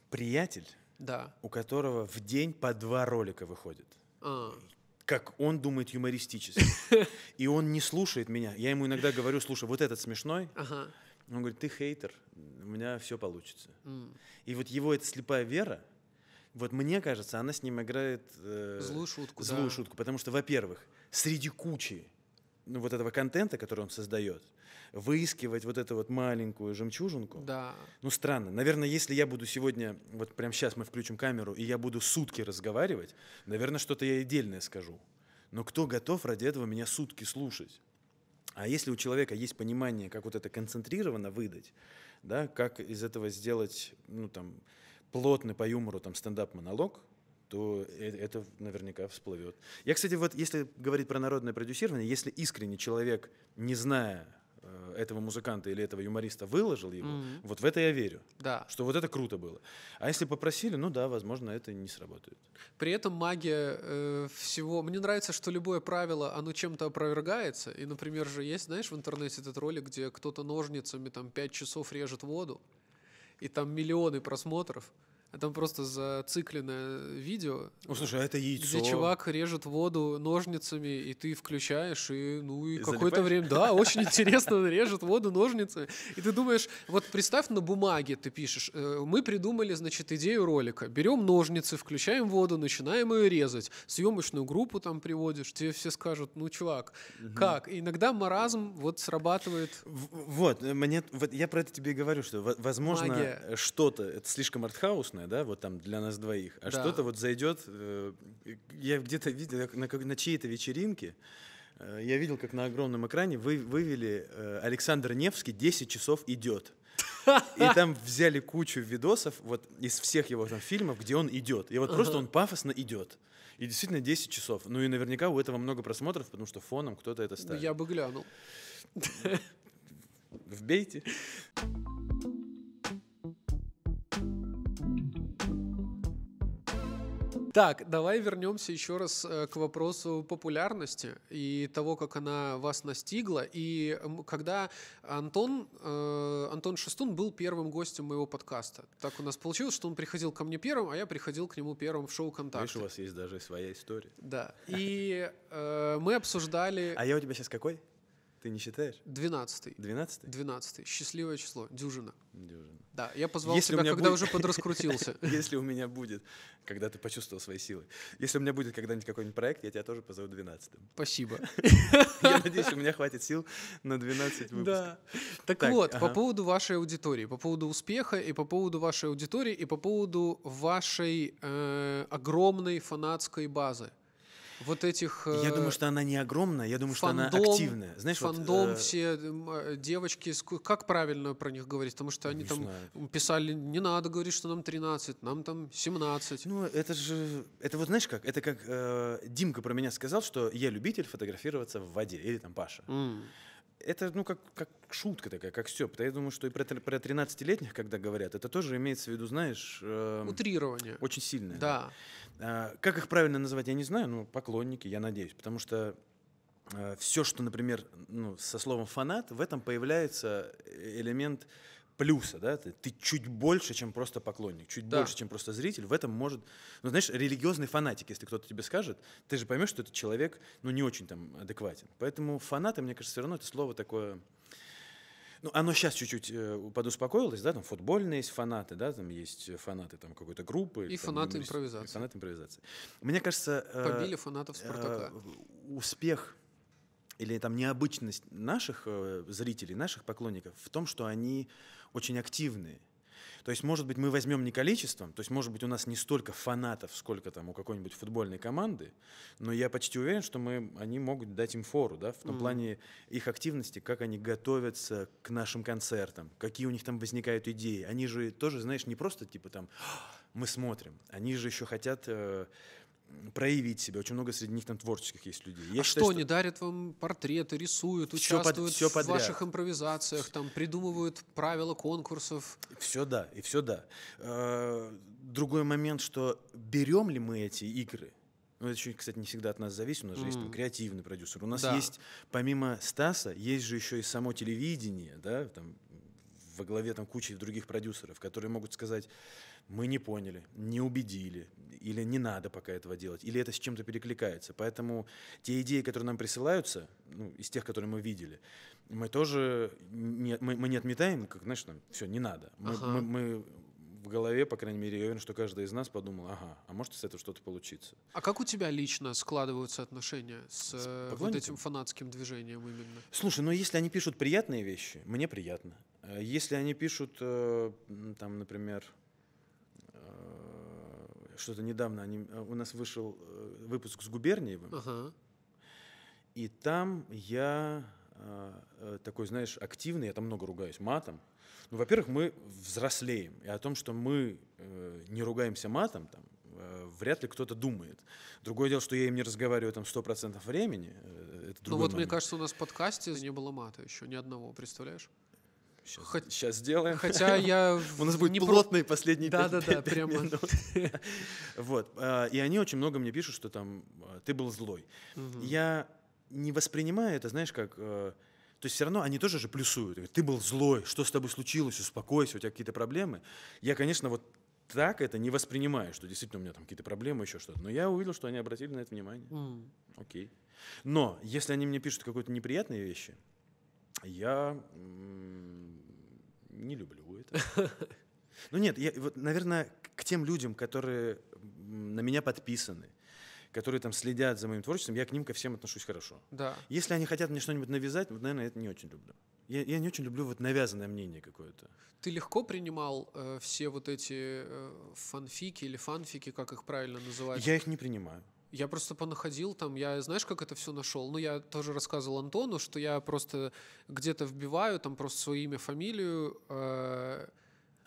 приятель, да. у которого в день по два ролика выходит. А как он думает юмористически. И он не слушает меня. Я ему иногда говорю, слушай, вот этот смешной. Ага. Он говорит, ты хейтер, у меня все получится. Mm. И вот его эта слепая вера, вот мне кажется, она с ним играет э, злую шутку. Злую да. шутку, потому что, во-первых, среди кучи ну, вот этого контента, который он создает, выискивать вот эту вот маленькую жемчужинку. Да. Ну, странно. Наверное, если я буду сегодня, вот прямо сейчас мы включим камеру, и я буду сутки разговаривать, наверное, что-то я отдельное скажу. Но кто готов ради этого меня сутки слушать? А если у человека есть понимание, как вот это концентрированно выдать, да, как из этого сделать, ну, там, плотный по юмору там стендап-монолог, то э, это наверняка всплывет. Я, кстати, вот если говорить про народное продюсирование, если искренне человек, не зная э, этого музыканта или этого юмориста выложил его, mm-hmm. вот в это я верю. Да. Что вот это круто было. А если попросили, ну да, возможно, это не сработает. При этом магия э, всего... Мне нравится, что любое правило, оно чем-то опровергается. И, например, же есть, знаешь, в интернете этот ролик, где кто-то ножницами там пять часов режет воду, и там миллионы просмотров а там просто зацикленное видео. О, ну, слушай, а это яйцо. Где чувак режет воду ножницами, и ты включаешь, и ну и какое-то время... Да, очень интересно, режет воду ножницами. И ты думаешь, вот представь на бумаге ты пишешь, э, мы придумали, значит, идею ролика. Берем ножницы, включаем воду, начинаем ее резать. Съемочную группу там приводишь, тебе все скажут, ну, чувак, угу. как? И иногда маразм вот срабатывает. Вот, мне, вот я про это тебе и говорю, что, возможно, что-то, это слишком артхаусное, да, вот там для нас двоих. А да. что-то вот зайдет, э, я где-то видел на, на чьей-то вечеринке, э, я видел, как на огромном экране вы, вывели э, Александр Невский «10 часов идет». И там взяли кучу видосов вот из всех его там фильмов, где он идет. И вот просто он пафосно идет. И действительно 10 часов. Ну и наверняка у этого много просмотров, потому что фоном кто-то это ставит. Я бы глянул. Вбейте. Так, давай вернемся еще раз э, к вопросу популярности и того, как она вас настигла. И когда Антон, э, Антон Шестун был первым гостем моего подкаста, так у нас получилось, что он приходил ко мне первым, а я приходил к нему первым в шоу «Контакт». Видишь, у вас есть даже своя история. Да. И э, мы обсуждали... А я у тебя сейчас какой? Ты не считаешь? Двенадцатый. Двенадцатый? Двенадцатый. Счастливое число. Дюжина. Дюжина. Да, я позвал Если тебя, когда будет... уже подраскрутился. Если у меня будет, когда ты почувствовал свои силы. Если у меня будет когда-нибудь какой-нибудь проект, я тебя тоже позову двенадцатым. Спасибо. Я надеюсь, у меня хватит сил на 12 выпусков. Да. Так, так вот, ага. по поводу вашей аудитории, по поводу успеха и по поводу вашей аудитории и по поводу вашей э, огромной фанатской базы вот этих... Я думаю, э, что она не огромная, я думаю, фандом, что она активная. Знаешь, фандом, вот, э... все э, девочки, как правильно про них говорить? Потому что они там знаю. писали, не надо говорить, что нам 13, нам там 17. Ну, это же... Это вот знаешь как? Это как э, Димка про меня сказал, что я любитель фотографироваться в воде, или там Паша. Mm это, ну, как, как шутка такая, как все. Я думаю, что и про, про 13-летних, когда говорят, это тоже имеется в виду, знаешь... Э, Утрирование. Очень сильное. Да. да. Э, как их правильно называть, я не знаю, но поклонники, я надеюсь. Потому что э, все, что, например, ну, со словом «фанат», в этом появляется э, элемент плюса, да, ты, ты чуть больше, чем просто поклонник, чуть да. больше, чем просто зритель, в этом может, ну, знаешь, религиозный фанатик, если кто-то тебе скажет, ты же поймешь, что этот человек, ну, не очень там адекватен. Поэтому фанаты, мне кажется, все равно это слово такое, ну, оно сейчас чуть-чуть э, подуспокоилось, да, там футбольные есть фанаты, да, там есть фанаты там какой-то группы. И там, фанаты импровизации. И фанаты импровизации. Мне кажется... Э, Побили фанатов Спартака. Э, успех или там необычность наших э, зрителей, наших поклонников в том, что они очень активные. То есть, может быть, мы возьмем не количеством, то есть, может быть, у нас не столько фанатов, сколько там у какой-нибудь футбольной команды, но я почти уверен, что мы, они могут дать им фору, да, в том mm-hmm. плане их активности, как они готовятся к нашим концертам, какие у них там возникают идеи. Они же тоже, знаешь, не просто типа там «А, мы смотрим, они же еще хотят э, проявить себя. Очень много среди них там творческих есть людей. Я а считаю, что они что... дарят вам портреты, рисуют, все участвуют под, все в подряд. ваших импровизациях, там придумывают правила конкурсов? Все да, и все да. Э, другой момент, что берем ли мы эти игры? Ну, это кстати, не всегда от нас зависит. У нас mm. же есть там, креативный продюсер. У нас да. есть, помимо Стаса, есть же еще и само телевидение, да, там во главе там кучи других продюсеров, которые могут сказать, мы не поняли, не убедили, или не надо пока этого делать, или это с чем-то перекликается. Поэтому те идеи, которые нам присылаются, ну, из тех, которые мы видели, мы тоже не, мы, мы не отметаем, как, знаешь, там, все, не надо. Мы, ага. мы, мы в голове, по крайней мере, я уверен, что каждый из нас подумал, ага, а может с этого что-то получиться. А как у тебя лично складываются отношения с, э, с вот этим фанатским движением именно? Слушай, ну если они пишут приятные вещи, мне приятно. Э, если они пишут, э, там, например, что-то недавно они, э, у нас вышел э, выпуск с Губерниевым, ага. и там я э, такой, знаешь, активный, я там много ругаюсь матом. Ну, во-первых, мы взрослеем, и о том, что мы э, не ругаемся матом, там, э, вряд ли кто-то думает. Другое дело, что я им не разговариваю там 100% времени. Э, это ну вот, момент. мне кажется, у нас в подкасте не было мата еще, ни одного, представляешь? Сейчас, Хоть... сейчас сделаем. Хотя я... У нас будет не плотные про... да, да, да, прямо. Вот. А, и они очень много мне пишут, что там а, ты был злой. Я не воспринимаю это, знаешь, как... Э, то есть все равно они тоже же плюсуют. Ты был злой, что с тобой случилось, успокойся, у тебя какие-то проблемы. Я, конечно, вот так это не воспринимаю, что действительно у меня там какие-то проблемы, еще что-то. Но я увидел, что они обратили на это внимание. Окей. Но если они мне пишут какие-то неприятные вещи, я не люблю это. Ну нет, я, вот, наверное, к тем людям, которые на меня подписаны, которые там следят за моим творчеством, я к ним ко всем отношусь хорошо. Да. Если они хотят мне что-нибудь навязать, вот, наверное, я это не очень люблю. Я, я не очень люблю вот навязанное мнение какое-то. Ты легко принимал э, все вот эти э, фанфики или фанфики, как их правильно называть? Я их не принимаю. Я просто понаходил там, я, знаешь, как это все нашел? Ну, я тоже рассказывал Антону, что я просто где-то вбиваю там просто свое имя, фамилию, э-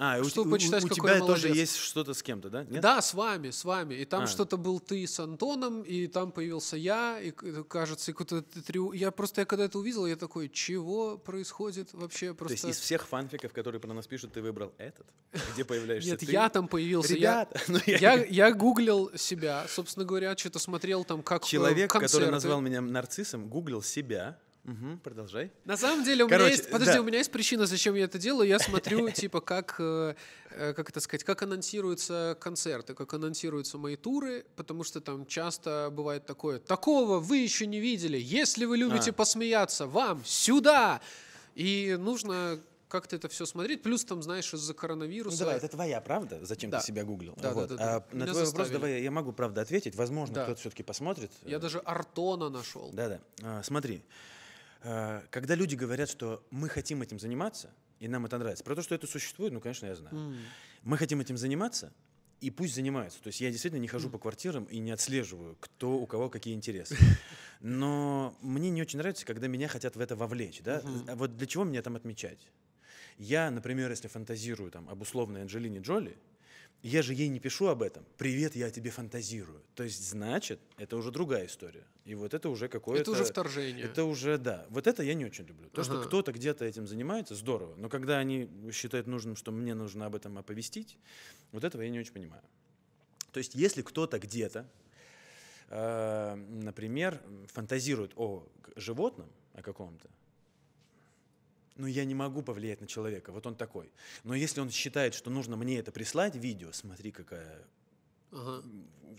а, чтобы у, почитать, у, у тебя молодец. тоже есть что-то с кем-то, да? Нет? Да, с вами, с вами. И там а. что-то был ты с Антоном, и там появился я, и э, кажется, и какой-то триу... Я просто, я когда это увидел, я такой, чего происходит вообще? Просто... То есть из всех фанфиков, которые про нас пишут, ты выбрал этот? Где появляешься Нет, я там появился. Ребята! Ну я гуглил себя, собственно говоря, что-то смотрел там, как э, Человек, который назвал меня нарциссом, гуглил себя, Угу, продолжай. На самом деле у Короче, меня есть... Подожди, да. у меня есть причина, зачем я это делаю. Я смотрю, типа, как, э, э, как это сказать, как анонсируются концерты, как анонсируются мои туры, потому что там часто бывает такое, такого вы еще не видели. Если вы любите а. посмеяться, вам сюда! И нужно как-то это все смотреть. Плюс там, знаешь, из-за коронавируса. Ну, давай, это твоя правда, зачем да. ты себя гуглил. Да, вот. да, да, а да. А, Меня на твой заставили. вопрос давай я могу правда ответить. Возможно, да. кто-то все-таки посмотрит. Я даже Артона нашел. Да-да. А, смотри. Смотри. Э, когда люди говорят, что мы хотим этим заниматься, и нам это нравится, про то, что это существует, ну, конечно, я знаю. Mm. Мы хотим этим заниматься, и пусть занимаются. То есть я действительно не хожу mm. по квартирам и не отслеживаю, кто у кого какие интересы. Но мне не очень нравится, когда меня хотят в это вовлечь. Да? Mm-hmm. А вот для чего меня там отмечать? Я, например, если фантазирую там, об условной Анджелине Джоли, я же ей не пишу об этом. Привет, я о тебе фантазирую. То есть, значит, это уже другая история. И вот это уже какое-то... Это уже вторжение. Это уже, да. Вот это я не очень люблю. То, ага. Ну что кто-то где-то этим занимается, здорово. Но когда они считают нужным, что мне нужно об этом оповестить, вот этого я не очень понимаю. То есть, если кто-то где-то, э, например, фантазирует о животном, о каком-то, но «Ну, я не могу повлиять на человека, вот он такой. Но если он считает, что нужно мне это прислать, видео, смотри, какая Ага.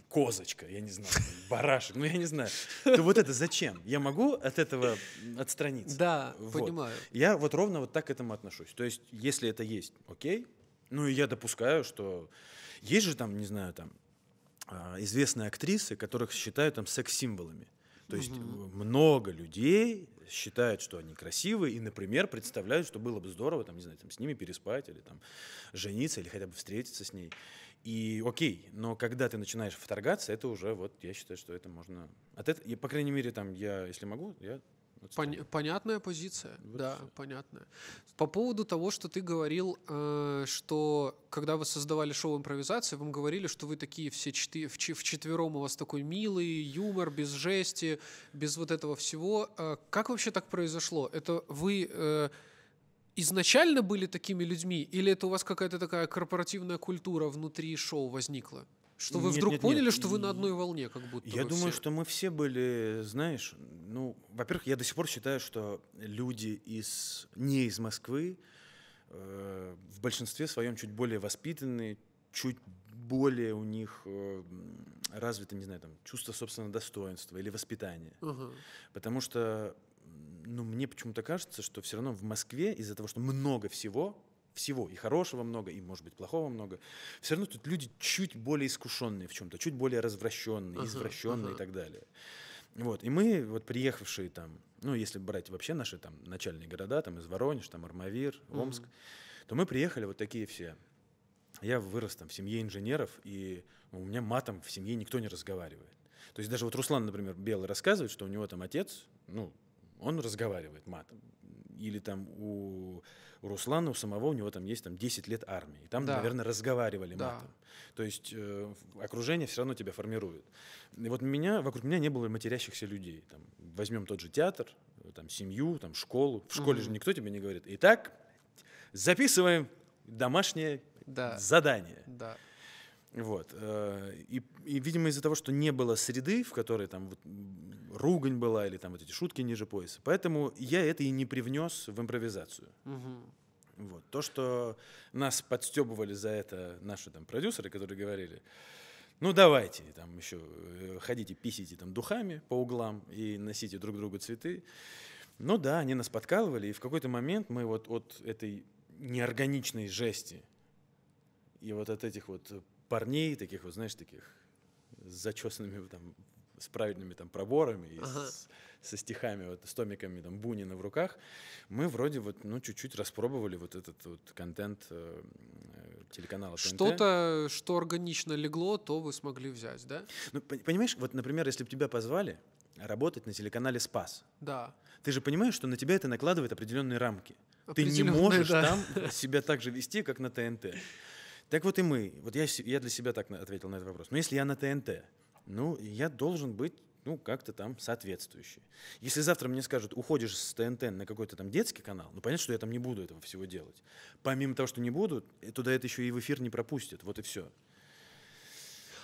Козочка, я не знаю, барашек, ну я не знаю. То вот это зачем? Я могу от этого отстраниться? Да, вот. понимаю. Я вот ровно вот так к этому отношусь. То есть, если это есть, окей. Ну и я допускаю, что есть же там, не знаю, там а, известные актрисы, которых считают там секс-символами. То есть mm-hmm. много людей считают, что они красивые, и, например, представляют, что было бы здорово, там, не знаю, там, с ними переспать, или там, жениться, или хотя бы встретиться с ней. И окей, но когда ты начинаешь вторгаться, это уже, вот, я считаю, что это можно... От этого, по крайней мере, там, я, если могу, я Пон- понятная позиция, вот да, все. понятная. По поводу того, что ты говорил, э, что когда вы создавали шоу импровизации, вам говорили, что вы такие все четы- в четвером у вас такой милый юмор, без жести, без вот этого всего. Э, как вообще так произошло? Это вы э, изначально были такими людьми, или это у вас какая-то такая корпоративная культура внутри шоу возникла? Что вы нет, вдруг нет, поняли, нет. что вы на одной волне, как будто. Я думаю, все... что мы все были, знаешь, ну, во-первых, я до сих пор считаю, что люди из не из Москвы э, в большинстве своем чуть более воспитанные, чуть более у них э, развито, не знаю, там, чувство собственного достоинства или воспитания. Угу. Потому что, ну, мне почему-то кажется, что все равно в Москве из-за того, что много всего, всего, и хорошего много, и, может быть, плохого много, все равно тут люди чуть более искушенные в чем-то, чуть более развращенные, uh-huh, извращенные uh-huh. и так далее. Вот, и мы, вот приехавшие там, ну, если брать вообще наши там начальные города, там из Воронеж, там Армавир, Омск, uh-huh. то мы приехали вот такие все. Я вырос там в семье инженеров, и у меня матом в семье никто не разговаривает. То есть даже вот Руслан, например, Белый рассказывает, что у него там отец, ну, он разговаривает матом или там у, Руслана, у самого, у него там есть там 10 лет армии. там, да. наверное, разговаривали да. матом. То есть э, окружение все равно тебя формирует. И вот меня, вокруг меня не было матерящихся людей. Там, возьмем тот же театр, там, семью, там, школу. В школе mm же никто тебе не говорит. Итак, записываем домашнее да. задание. Да. Вот. Э, и, и, видимо, из-за того, что не было среды, в которой там вот, ругань была или там вот эти шутки ниже пояса, поэтому я это и не привнес в импровизацию. Угу. Вот. То, что нас подстебывали за это наши там продюсеры, которые говорили, ну давайте, там еще э, ходите, писите там духами по углам и носите друг другу цветы. Ну да, они нас подкалывали, и в какой-то момент мы вот от этой неорганичной жести и вот от этих вот парней, таких, вот знаешь, таких с зачесанными там, с правильными там проборами и ага. с, со стихами, вот, с томиками там Бунина в руках, мы вроде вот, ну, чуть-чуть распробовали вот этот вот контент э, телеканала Что-то, что органично легло, то вы смогли взять, да? Ну, понимаешь, вот, например, если бы тебя позвали работать на телеканале «Спас», да. ты же понимаешь, что на тебя это накладывает определенные рамки. Определенные, ты не можешь да. там себя так же вести, как на ТНТ. Так вот и мы. Вот я, я для себя так ответил на этот вопрос. Но если я на ТНТ, ну, я должен быть ну, как-то там соответствующий. Если завтра мне скажут, уходишь с ТНТ на какой-то там детский канал, ну, понятно, что я там не буду этого всего делать. Помимо того, что не буду, э, туда это еще и в эфир не пропустят. Вот и все.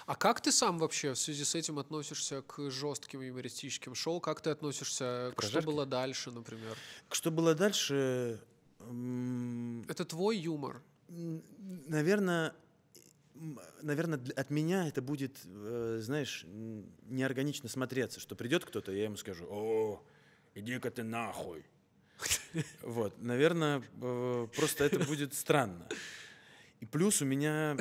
А как ты сам вообще в связи с этим относишься к жестким юмористическим шоу? Как ты относишься к, к «Что было дальше», например? К «Что было дальше»... Это твой юмор? наверное, наверное, от меня это будет, э, знаешь, неорганично смотреться, что придет кто-то, я ему скажу, о, иди-ка ты нахуй. Вот, наверное, э, просто это будет странно. И плюс у меня,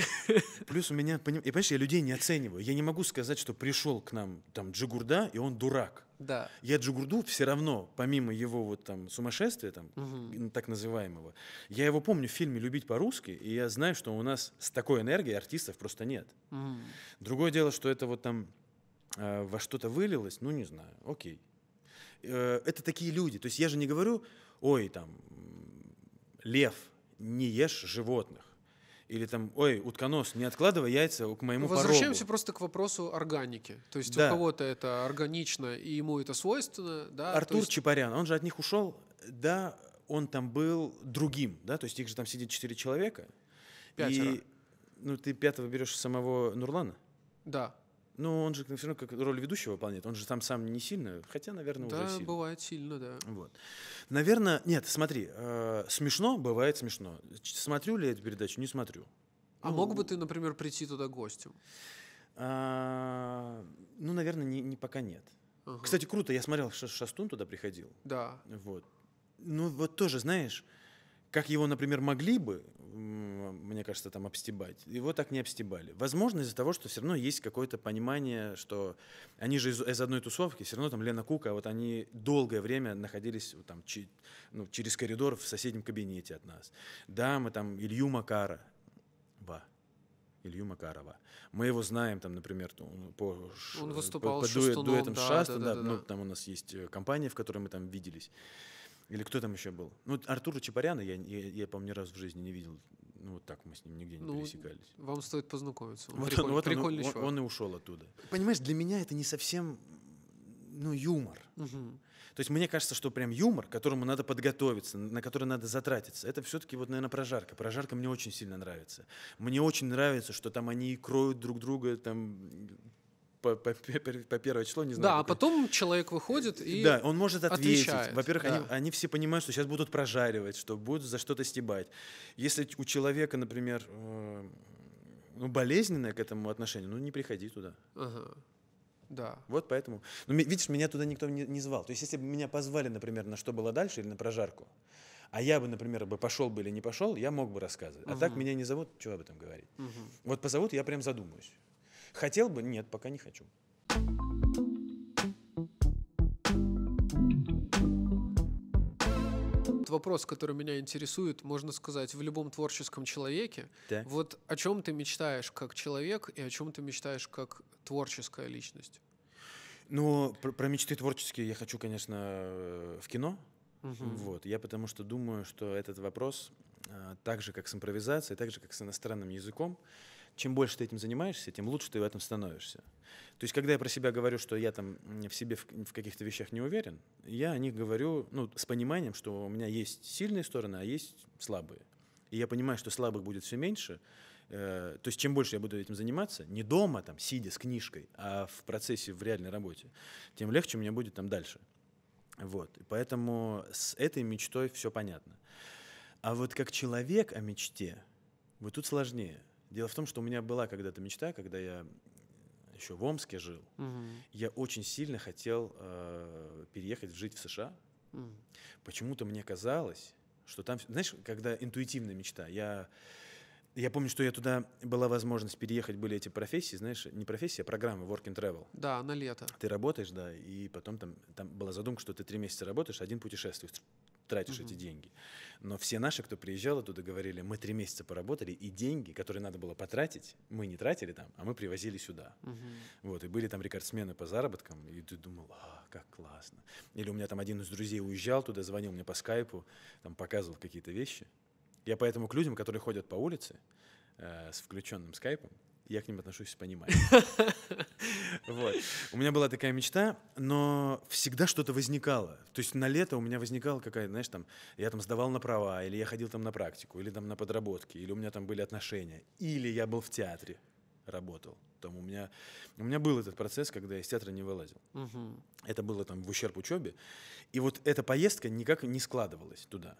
плюс у меня, и понимаешь, я людей не оцениваю. Я не могу сказать, что пришел к нам там Джигурда, и он дурак. Да. Я Джигурду все равно, помимо его вот там сумасшествия, там, угу. так называемого, я его помню в фильме «Любить по-русски», и я знаю, что у нас с такой энергией артистов просто нет. Угу. Другое дело, что это вот там э, во что-то вылилось, ну не знаю, окей. Э, это такие люди. То есть я же не говорю, ой, там, лев, не ешь животных. Или там, ой, утконос, не откладывай яйца к моему порогу Возвращаемся просто к вопросу органики. То есть да. у кого-то это органично, и ему это свойственно. Да? Артур есть... Чапарян, он же от них ушел, да, он там был другим, да, то есть их же там сидит четыре человека. Пятеро. И, ну, ты пятого берешь самого Нурлана. Да. Ну, он же все равно как роль ведущего выполняет. Он же там сам не сильно, хотя, наверное, да, уже сильно. Да, бывает сильно, да. Вот. Наверное, нет, смотри, э, смешно бывает смешно. Смотрю ли я эту передачу? Не смотрю. А ну, мог бы ты, например, прийти туда гостем? А, ну, наверное, не, не пока нет. Ага. Кстати, круто, я смотрел, Шастун туда приходил. Да. Вот. Ну, вот тоже, знаешь, как его, например, могли бы, мне кажется, там обстебать, его так не обстебали. Возможно, из-за того, что все равно есть какое-то понимание, что они же из, из одной тусовки, все равно там Лена Кука, вот они долгое время находились там, чи, ну, через коридор в соседнем кабинете от нас. Да, мы там Илью Макара, Илью Макарова. Мы его знаем, там, например, по, он выступал по, по дуэтам да, Шаста, да, да, да, да. Ну, там у нас есть э, компания, в которой мы там виделись. Или кто там еще был? Ну, Артура Чапаряна я, я, я по-моему, ни разу в жизни не видел. Ну, вот так мы с ним нигде не ну, пересекались. Вам стоит познакомиться. Он вот приколь, он, вот прикольный он, Он, он и ушел оттуда. Понимаешь, для меня это не совсем ну, юмор. Угу. То есть мне кажется, что прям юмор, которому надо подготовиться, на который надо затратиться, это все-таки вот, наверное, прожарка. Прожарка мне очень сильно нравится. Мне очень нравится, что там они кроют друг друга, там по, по, по первое число, не знаю. Да, а какое. а потом человек выходит и Да, он может ответить. Отвечает, Во-первых, да. они, они все понимают, что сейчас будут прожаривать, что будут за что-то стебать. Если у человека, например, э, ну, болезненное к этому отношение, ну, не приходи туда. Ага. Да. Вот поэтому. Ну, видишь, меня туда никто не, не звал. То есть, если бы меня позвали, например, на что было дальше или на прожарку, а я бы, например, бы пошел бы или не пошел, я мог бы рассказывать. Угу. А так меня не зовут, чего об этом говорить. Угу. Вот позовут, я прям задумаюсь. Хотел бы? Нет, пока не хочу. вопрос, который меня интересует, можно сказать, в любом творческом человеке. Да. Вот о чем ты мечтаешь как человек и о чем ты мечтаешь как творческая личность? Ну, про, про мечты творческие я хочу, конечно, э, в кино. Угу. Вот. Я потому что думаю, что этот вопрос, э, так же как с импровизацией, так же как с иностранным языком, чем больше ты этим занимаешься, тем лучше ты в этом становишься. То есть, когда я про себя говорю, что я там в себе в, в каких-то вещах не уверен, я о них говорю ну, с пониманием, что у меня есть сильные стороны, а есть слабые. И я понимаю, что слабых будет все меньше. Э, то есть, чем больше я буду этим заниматься, не дома, там, сидя с книжкой, а в процессе, в реальной работе, тем легче мне будет там дальше. Вот. И поэтому с этой мечтой все понятно. А вот как человек о мечте, вот тут сложнее – Дело в том, что у меня была когда-то мечта, когда я еще в Омске жил, угу. я очень сильно хотел э, переехать жить в США. Угу. Почему-то мне казалось, что там, знаешь, когда интуитивная мечта, я я помню, что я туда была возможность переехать, были эти профессии, знаешь, не профессии, а программы Work and Travel. Да, на лето. Ты работаешь, да, и потом там, там была задумка, что ты три месяца работаешь, один путешествуешь, тратишь mm эти деньги. Но все наши, кто приезжал туда, говорили, мы три месяца поработали, и деньги, которые надо было потратить, мы не тратили там, а мы привозили сюда. mm Вот, и были там рекордсмены по заработкам, и ты думал, а, как классно. Или у меня там один из друзей уезжал туда, звонил мне по скайпу, там показывал какие-то вещи, я поэтому к людям, которые ходят по улице э, с включенным скайпом, я к ним отношусь с пониманием. Вот. У меня была такая мечта, но всегда что-то возникало. То есть на лето у меня возникала какая-то, знаешь, там, я там сдавал на права, или я ходил там на практику, или там на подработки, или у меня там были отношения, или я был в театре, работал. Там у меня, у меня был этот процесс, когда я из театра не вылазил. Угу. Это было там в ущерб учебе. И вот эта поездка никак не складывалась туда.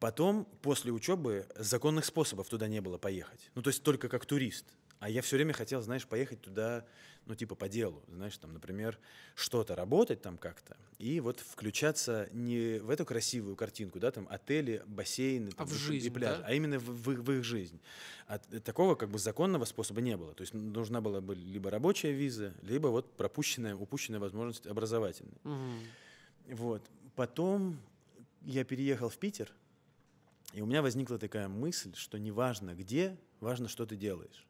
Потом, после учебы, законных способов туда не было поехать. Ну, то есть только как турист. А я все время хотел, знаешь, поехать туда, ну, типа по делу, знаешь, там, например, что-то работать там как-то, и вот включаться не в эту красивую картинку, да, там, отели, бассейны, а там, а в жизнь, и пляж, да? а именно в, в, в их жизнь. А такого как бы законного способа не было. То есть нужна была бы либо рабочая виза, либо вот пропущенная, упущенная возможность образовательная. Угу. Вот. Потом я переехал в Питер, и у меня возникла такая мысль, что неважно где, важно, что ты делаешь.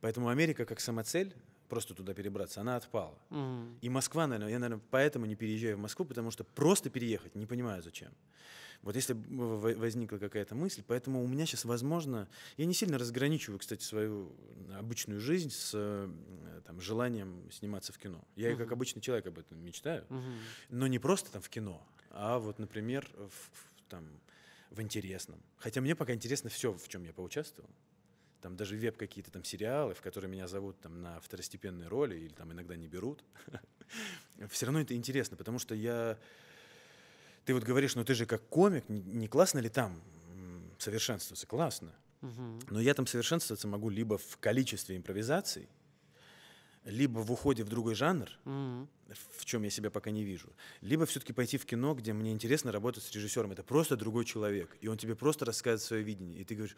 Поэтому Америка как самоцель просто туда перебраться, она отпала. Mm. И Москва, наверное, я, наверное, поэтому не переезжаю в Москву, потому что просто переехать, не понимаю зачем. Вот если возникла какая-то мысль, поэтому у меня сейчас, возможно, я не сильно разграничиваю, кстати, свою обычную жизнь с э, там, желанием сниматься в кино. Я, mm-hmm. как обычный человек, об этом мечтаю, mm-hmm. но не просто там в кино, а вот, например, в, в, там, в интересном. Хотя мне пока интересно все, в чем я поучаствовал. Там даже веб какие-то там сериалы, в которые меня зовут там на второстепенные роли или там иногда не берут. Все равно это интересно, потому что я... Ты вот говоришь, ну ты же как комик, не классно ли там совершенствоваться? Классно. Но я там совершенствоваться могу либо в количестве импровизаций, либо в уходе в другой жанр, mm-hmm. в чем я себя пока не вижу, либо все-таки пойти в кино, где мне интересно работать с режиссером. Это просто другой человек, и он тебе просто рассказывает свое видение, и ты говоришь,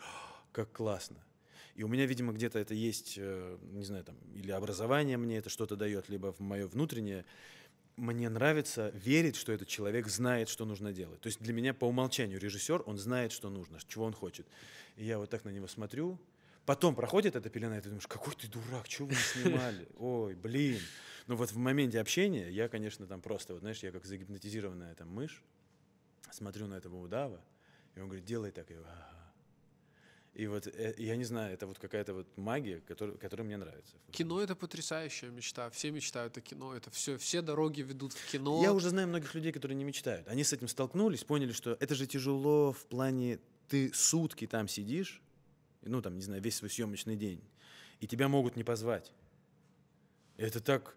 как классно. И у меня, видимо, где-то это есть, э, не знаю, там, или образование мне это что-то дает, либо в мое внутреннее. Мне нравится верить, что этот человек знает, что нужно делать. То есть для меня по умолчанию режиссер, он знает, что нужно, чего он хочет. И я вот так на него смотрю, Потом проходит эта пелена, и ты думаешь, какой ты дурак, чего вы не снимали? Ой, блин. Ну вот в моменте общения я, конечно, там просто, вот знаешь, я как загипнотизированная там мышь, смотрю на этого удава, и он говорит, делай так. Я И вот э, я не знаю, это вот какая-то вот магия, которая, которая мне нравится. Кино это потрясающая мечта. Все мечтают о кино. Это все, все дороги ведут в кино. Я уже знаю многих людей, которые не мечтают. Они с этим столкнулись, поняли, что это же тяжело в плане ты сутки там сидишь, ну, там, не знаю, весь свой съемочный день, и тебя могут не позвать. Это так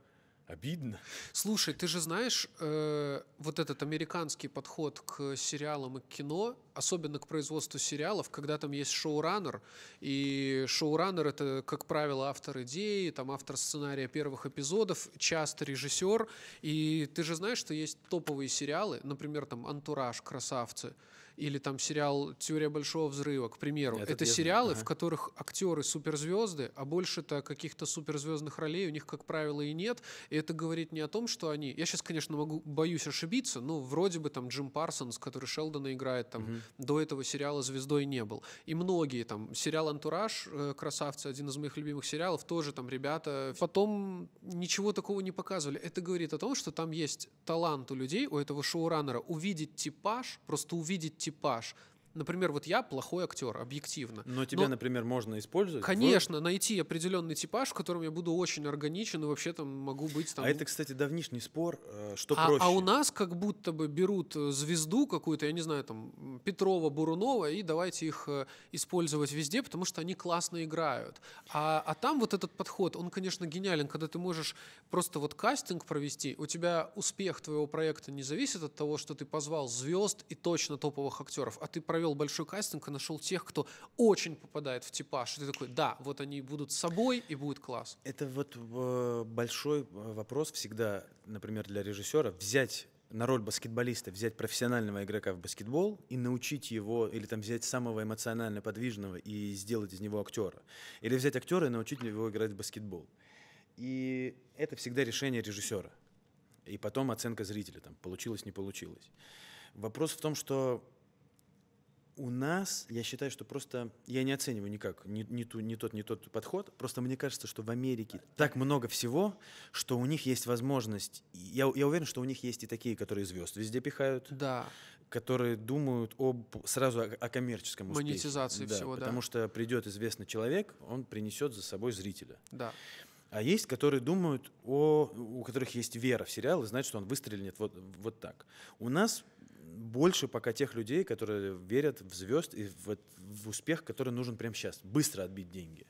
обидно. Слушай, ты же знаешь, э, вот этот американский подход к сериалам и к кино, особенно к производству сериалов, когда там есть шоураннер, и шоураннер — это, как правило, автор идеи, там автор сценария первых эпизодов, часто режиссер, и ты же знаешь, что есть топовые сериалы, например, там «Антураж», «Красавцы», или там сериал «Теория большого взрыва», к примеру. Этот это сериалы, ага. в которых актеры суперзвезды, а больше-то каких-то суперзвездных ролей у них, как правило, и нет. И это говорит не о том, что они... Я сейчас, конечно, могу, боюсь ошибиться, но вроде бы там Джим Парсонс, который Шелдона играет, там угу. до этого сериала звездой не был. И многие там... Сериал «Антураж», э, «Красавцы», один из моих любимых сериалов, тоже там ребята потом ничего такого не показывали. Это говорит о том, что там есть талант у людей, у этого шоураннера, увидеть типаж, просто увидеть типаж passo tipo, Например, вот я плохой актер, объективно. Но тебя, Но, например, можно использовать? Конечно, в... найти определенный типаж, в котором я буду очень органичен и вообще там могу быть там... А это, кстати, давнишний спор, э, что а, проще. А у нас как будто бы берут э, звезду какую-то, я не знаю, там, Петрова, Бурунова, и давайте их э, использовать везде, потому что они классно играют. А, а там вот этот подход, он, конечно, гениален, когда ты можешь просто вот кастинг провести, у тебя успех твоего проекта не зависит от того, что ты позвал звезд и точно топовых актеров, а ты провел провел большой кастинг и нашел тех, кто очень попадает в типаж. И ты такой, да, вот они будут с собой и будет класс. Это вот э, большой э, вопрос всегда, например, для режиссера, взять на роль баскетболиста взять профессионального игрока в баскетбол и научить его, или там взять самого эмоционально подвижного и сделать из него актера. Или взять актера и научить его играть в баскетбол. И это всегда решение режиссера. И потом оценка зрителя, там, получилось, не получилось. Вопрос в том, что у нас, я считаю, что просто, я не оцениваю никак не, не, ту, не тот, не тот подход, просто мне кажется, что в Америке так много всего, что у них есть возможность, я, я уверен, что у них есть и такие, которые звезд везде пихают, да. которые думают об, сразу о, о коммерческом успехе. Монетизации да, всего, потому да. Потому что придет известный человек, он принесет за собой зрителя. Да. А есть, которые думают о, у которых есть вера в сериал и знают, что он выстрелит вот, вот так. У нас больше пока тех людей, которые верят в звезд и в, в успех, который нужен прямо сейчас. Быстро отбить деньги.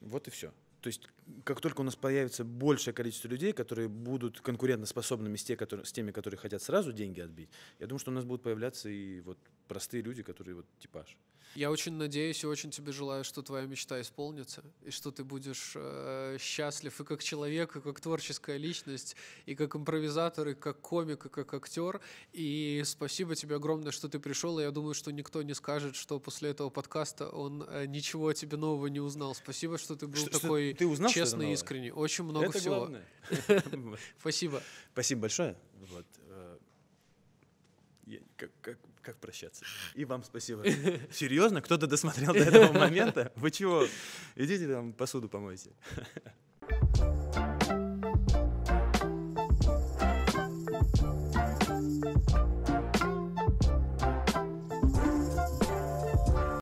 Вот и все. То есть, как только у нас появится большее количество людей, которые будут конкурентоспособными с, те, которые, с теми, которые хотят сразу деньги отбить, я думаю, что у нас будут появляться и вот простые люди, которые вот типаж. Я очень надеюсь и очень тебе желаю, что твоя мечта исполнится, и что ты будешь э, счастлив и как человек, и как творческая личность, и как импровизатор, и как комик, и как актер. И спасибо тебе огромное, что ты пришел. И я думаю, что никто не скажет, что после этого подкаста он э, ничего о тебе нового не узнал. Спасибо, что ты был что, такой что ты узнал, честный и искренний. Очень много Это всего. Спасибо. Спасибо большое. Вот. Э, я, как, как как прощаться. И вам спасибо. Серьезно, кто-то досмотрел до этого момента? Вы чего? Идите там посуду помойте. thank you